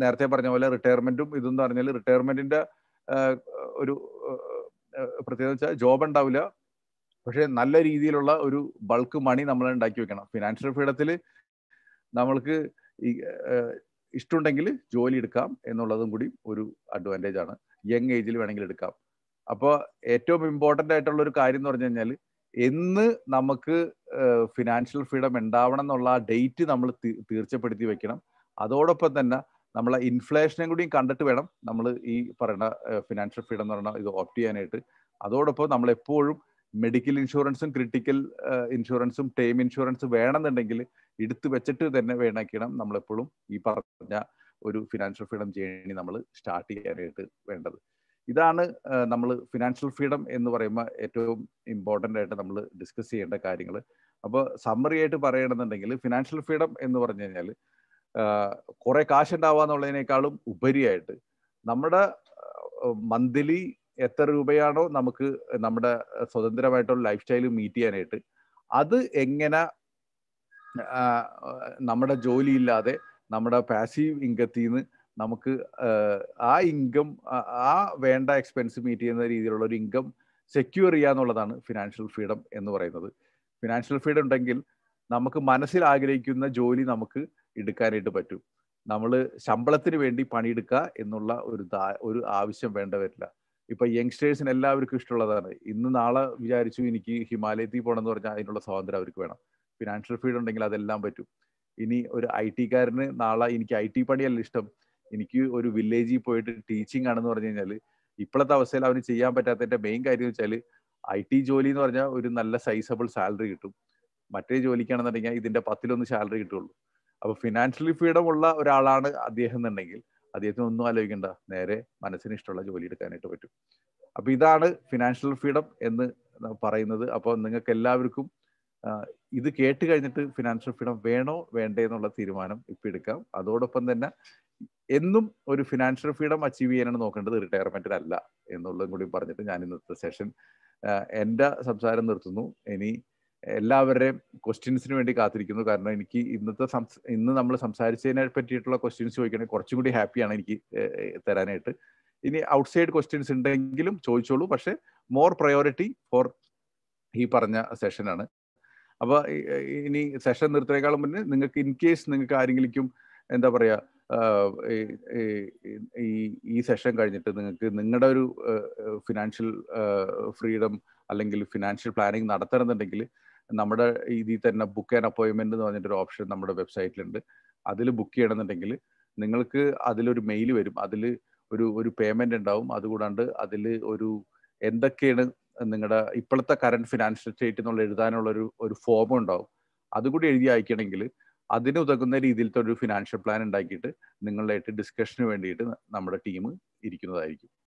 [SPEAKER 1] നേരത്തെ പറഞ്ഞ പോലെ റിട്ടയർമെന്റും ഇതെന്ന് പറഞ്ഞാൽ റിട്ടയർമെന്റിന്റെ ഒരു പ്രത്യേകത വെച്ചാൽ ജോബ് ഉണ്ടാവില്ല പക്ഷെ നല്ല രീതിയിലുള്ള ഒരു ബൾക്ക് മണി നമ്മൾ ഉണ്ടാക്കി വെക്കണം ഫിനാൻഷ്യൽ ഫ്രീഡത്തിൽ നമ്മൾക്ക് ഈ ഇഷ്ടമുണ്ടെങ്കിൽ ജോലി എടുക്കാം എന്നുള്ളതും കൂടി ഒരു അഡ്വാൻറ്റേജ് ആണ് യങ് ഏജിൽ വേണമെങ്കിൽ എടുക്കാം അപ്പോൾ ഏറ്റവും ഇമ്പോർട്ടൻ്റ് ആയിട്ടുള്ള ഒരു കാര്യം എന്ന് പറഞ്ഞു കഴിഞ്ഞാൽ എന്ന് നമുക്ക് ഫിനാൻഷ്യൽ ഫ്രീഡം ഉണ്ടാവണം എന്നുള്ള ആ ഡേറ്റ് നമ്മൾ തീർച്ചപ്പെടുത്തി വെക്കണം അതോടൊപ്പം തന്നെ നമ്മളെ ഇൻഫ്ലേഷനെ കൂടിയും കണ്ടിട്ട് വേണം നമ്മൾ ഈ പറയുന്ന ഫിനാൻഷ്യൽ ഫ്രീഡം എന്ന് പറഞ്ഞാൽ ഇത് ഓപ്റ്റ് ചെയ്യാനായിട്ട് അതോടൊപ്പം നമ്മൾ എപ്പോഴും മെഡിക്കൽ ഇൻഷുറൻസും ക്രിട്ടിക്കൽ ഇൻഷുറൻസും ടേം ഇൻഷുറൻസ് വേണമെന്നുണ്ടെങ്കിൽ എടുത്തു വെച്ചിട്ട് തന്നെ വേണമെങ്കിലും നമ്മളെപ്പോഴും ഈ പറഞ്ഞ ഒരു ഫിനാൻഷ്യൽ ഫ്രീഡം ജേണി നമ്മൾ സ്റ്റാർട്ട് ചെയ്യാനായിട്ട് വേണ്ടത് ഇതാണ് നമ്മൾ ഫിനാൻഷ്യൽ ഫ്രീഡം എന്ന് പറയുമ്പോൾ ഏറ്റവും ഇമ്പോർട്ടൻ്റ് ആയിട്ട് നമ്മൾ ഡിസ്കസ് ചെയ്യേണ്ട കാര്യങ്ങൾ അപ്പോൾ സമ്മറി ആയിട്ട് പറയണമെന്നുണ്ടെങ്കിൽ ഫിനാൻഷ്യൽ ഫ്രീഡം എന്ന് പറഞ്ഞു കഴിഞ്ഞാൽ കുറേ ഉണ്ടാവുക എന്നുള്ളതിനേക്കാളും ഉപരിയായിട്ട് നമ്മുടെ മന്ത്ലി എത്ര രൂപയാണോ നമുക്ക് നമ്മുടെ സ്വതന്ത്രമായിട്ടുള്ള ലൈഫ് സ്റ്റൈൽ മീറ്റ് ചെയ്യാനായിട്ട് അത് എങ്ങനെ നമ്മുടെ ജോലി ഇല്ലാതെ നമ്മുടെ പാസീവ് ഇൻകത്തിൽ നിന്ന് നമുക്ക് ആ ഇൻകം ആ വേണ്ട എക്സ്പെൻസ് മീറ്റ് ചെയ്യുന്ന രീതിയിലുള്ള ഒരു ഇൻകം സെക്യൂർ ചെയ്യുക എന്നുള്ളതാണ് ഫിനാൻഷ്യൽ ഫ്രീഡം എന്ന് പറയുന്നത് ഫിനാൻഷ്യൽ ഫ്രീഡം ഉണ്ടെങ്കിൽ നമുക്ക് മനസ്സിൽ ആഗ്രഹിക്കുന്ന ജോലി നമുക്ക് എടുക്കാനായിട്ട് പറ്റും നമ്മൾ ശമ്പളത്തിന് വേണ്ടി പണിയെടുക്കുക എന്നുള്ള ഒരു ഒരു ആവശ്യം വേണ്ട വരില്ല ഇപ്പൊ യങ്സ്റ്റേഴ്സിന് എല്ലാവർക്കും ഇഷ്ടമുള്ളതാണ് ഇന്ന് നാളെ വിചാരിച്ചു എനിക്ക് ഹിമാലയത്തിൽ പോകണം എന്ന് പറഞ്ഞാൽ അതിനുള്ള സ്വാതന്ത്ര്യം അവർക്ക് വേണം ഫിനാൻഷ്യൽ ഫ്രീഡം ഉണ്ടെങ്കിൽ അതെല്ലാം പറ്റും ഇനി ഒരു ഐ ടിക്കാരന് നാളെ എനിക്ക് ഐ ടി പണിയല്ല ഇഷ്ടം എനിക്ക് ഒരു വില്ലേജിൽ പോയിട്ട് ടീച്ചിങ് ആണെന്ന് പറഞ്ഞു കഴിഞ്ഞാൽ ഇപ്പോഴത്തെ അവസ്ഥയിൽ അവന് ചെയ്യാൻ പറ്റാത്തതിന്റെ മെയിൻ കാര്യം എന്ന് വെച്ചാൽ ഐ ടി ജോലി എന്ന് പറഞ്ഞാൽ ഒരു നല്ല സൈസബിൾ സാലറി കിട്ടും മറ്റേ ജോലിക്കാണെന്നുണ്ടെങ്കിൽ ഇതിന്റെ പത്തിലൊന്ന് സാലറി കിട്ടുള്ളൂ അപ്പൊ ഫിനാൻഷ്യലി ഫ്രീഡം ഉള്ള ഒരാളാണ് അദ്ദേഹം എന്നുണ്ടെങ്കിൽ അദ്ദേഹത്തിന് ഒന്നും ആലോചിക്കണ്ട നേരെ മനസ്സിന് ഇഷ്ടമുള്ള ജോലി എടുക്കാനായിട്ട് പറ്റും അപ്പൊ ഇതാണ് ഫിനാൻഷ്യൽ ഫ്രീഡം എന്ന് പറയുന്നത് അപ്പോൾ നിങ്ങൾക്ക് എല്ലാവർക്കും ഇത് കേട്ട് കഴിഞ്ഞിട്ട് ഫിനാൻഷ്യൽ ഫ്രീഡം വേണോ വേണ്ടേ എന്നുള്ള തീരുമാനം ഇപ്പം എടുക്കാം അതോടൊപ്പം തന്നെ എന്നും ഒരു ഫിനാൻഷ്യൽ ഫ്രീഡം അച്ചീവ് ചെയ്യാനാണ് നോക്കേണ്ടത് അല്ല എന്നുള്ളതും കൂടി പറഞ്ഞിട്ട് ഞാൻ ഇന്നത്തെ സെഷൻ എൻ്റെ സംസാരം നിർത്തുന്നു ഇനി എല്ലാവരുടെയും ക്വസ്റ്റ്യൻസിന് വേണ്ടി കാത്തിരിക്കുന്നു കാരണം എനിക്ക് ഇന്നത്തെ ഇന്ന് നമ്മൾ സംസാരിച്ചതിനെ പറ്റിയിട്ടുള്ള ക്വസ്റ്റ്യൻസ് ചോദിക്കണമെങ്കിൽ കുറച്ചും കൂടി ഹാപ്പിയാണ് എനിക്ക് തരാനായിട്ട് ഇനി ഔട്ട്സൈഡ് ക്വസ്റ്റ്യൻസ് ഉണ്ടെങ്കിലും ചോദിച്ചോളൂ പക്ഷെ മോർ പ്രയോറിറ്റി ഫോർ ഈ പറഞ്ഞ സെഷനാണ് അപ്പോൾ ഇനി സെഷൻ നിർത്തിയേക്കാളും മുന്നേ നിങ്ങൾക്ക് ഇൻ കേസ് നിങ്ങൾക്ക് ആരെങ്കിലും എന്താ പറയുക ഈ ഈ സെഷൻ കഴിഞ്ഞിട്ട് നിങ്ങൾക്ക് നിങ്ങളുടെ ഒരു ഫിനാൻഷ്യൽ ഫ്രീഡം അല്ലെങ്കിൽ ഫിനാൻഷ്യൽ പ്ലാനിങ് നടത്തണമെന്നുണ്ടെങ്കിൽ നമ്മുടെ ഇതിൽ തന്നെ ബുക്ക് ആൻഡ് അപ്പോയിൻമെന്റ് എന്ന് പറഞ്ഞിട്ടൊരു ഓപ്ഷൻ നമ്മുടെ വെബ്സൈറ്റിലുണ്ട് അതിൽ ബുക്ക് ചെയ്യണമെന്നുണ്ടെങ്കിൽ നിങ്ങൾക്ക് അതിലൊരു മെയിൽ വരും അതിൽ ഒരു ഒരു പേയ്മെന്റ് ഉണ്ടാവും അതുകൂടാണ്ട് അതിൽ ഒരു എന്തൊക്കെയാണ് നിങ്ങളുടെ ഇപ്പോഴത്തെ കറണ്ട് ഫിനാൻഷ്യൽ സ്റ്റേറ്റ് എന്നുള്ള എഴുതാനുള്ള ഒരു ഒരു ഫോം ഉണ്ടാവും അതുകൂടി എഴുതി അയക്കണമെങ്കിൽ അതിന് ഉതകുന്ന രീതിയിലത്തെ ഒരു ഫിനാൻഷ്യൽ പ്ലാൻ ഉണ്ടാക്കിയിട്ട് നിങ്ങളായിട്ട് ഡിസ്കഷന് വേണ്ടിയിട്ട് നമ്മുടെ ടീം ഇരിക്കുന്നതായിരിക്കും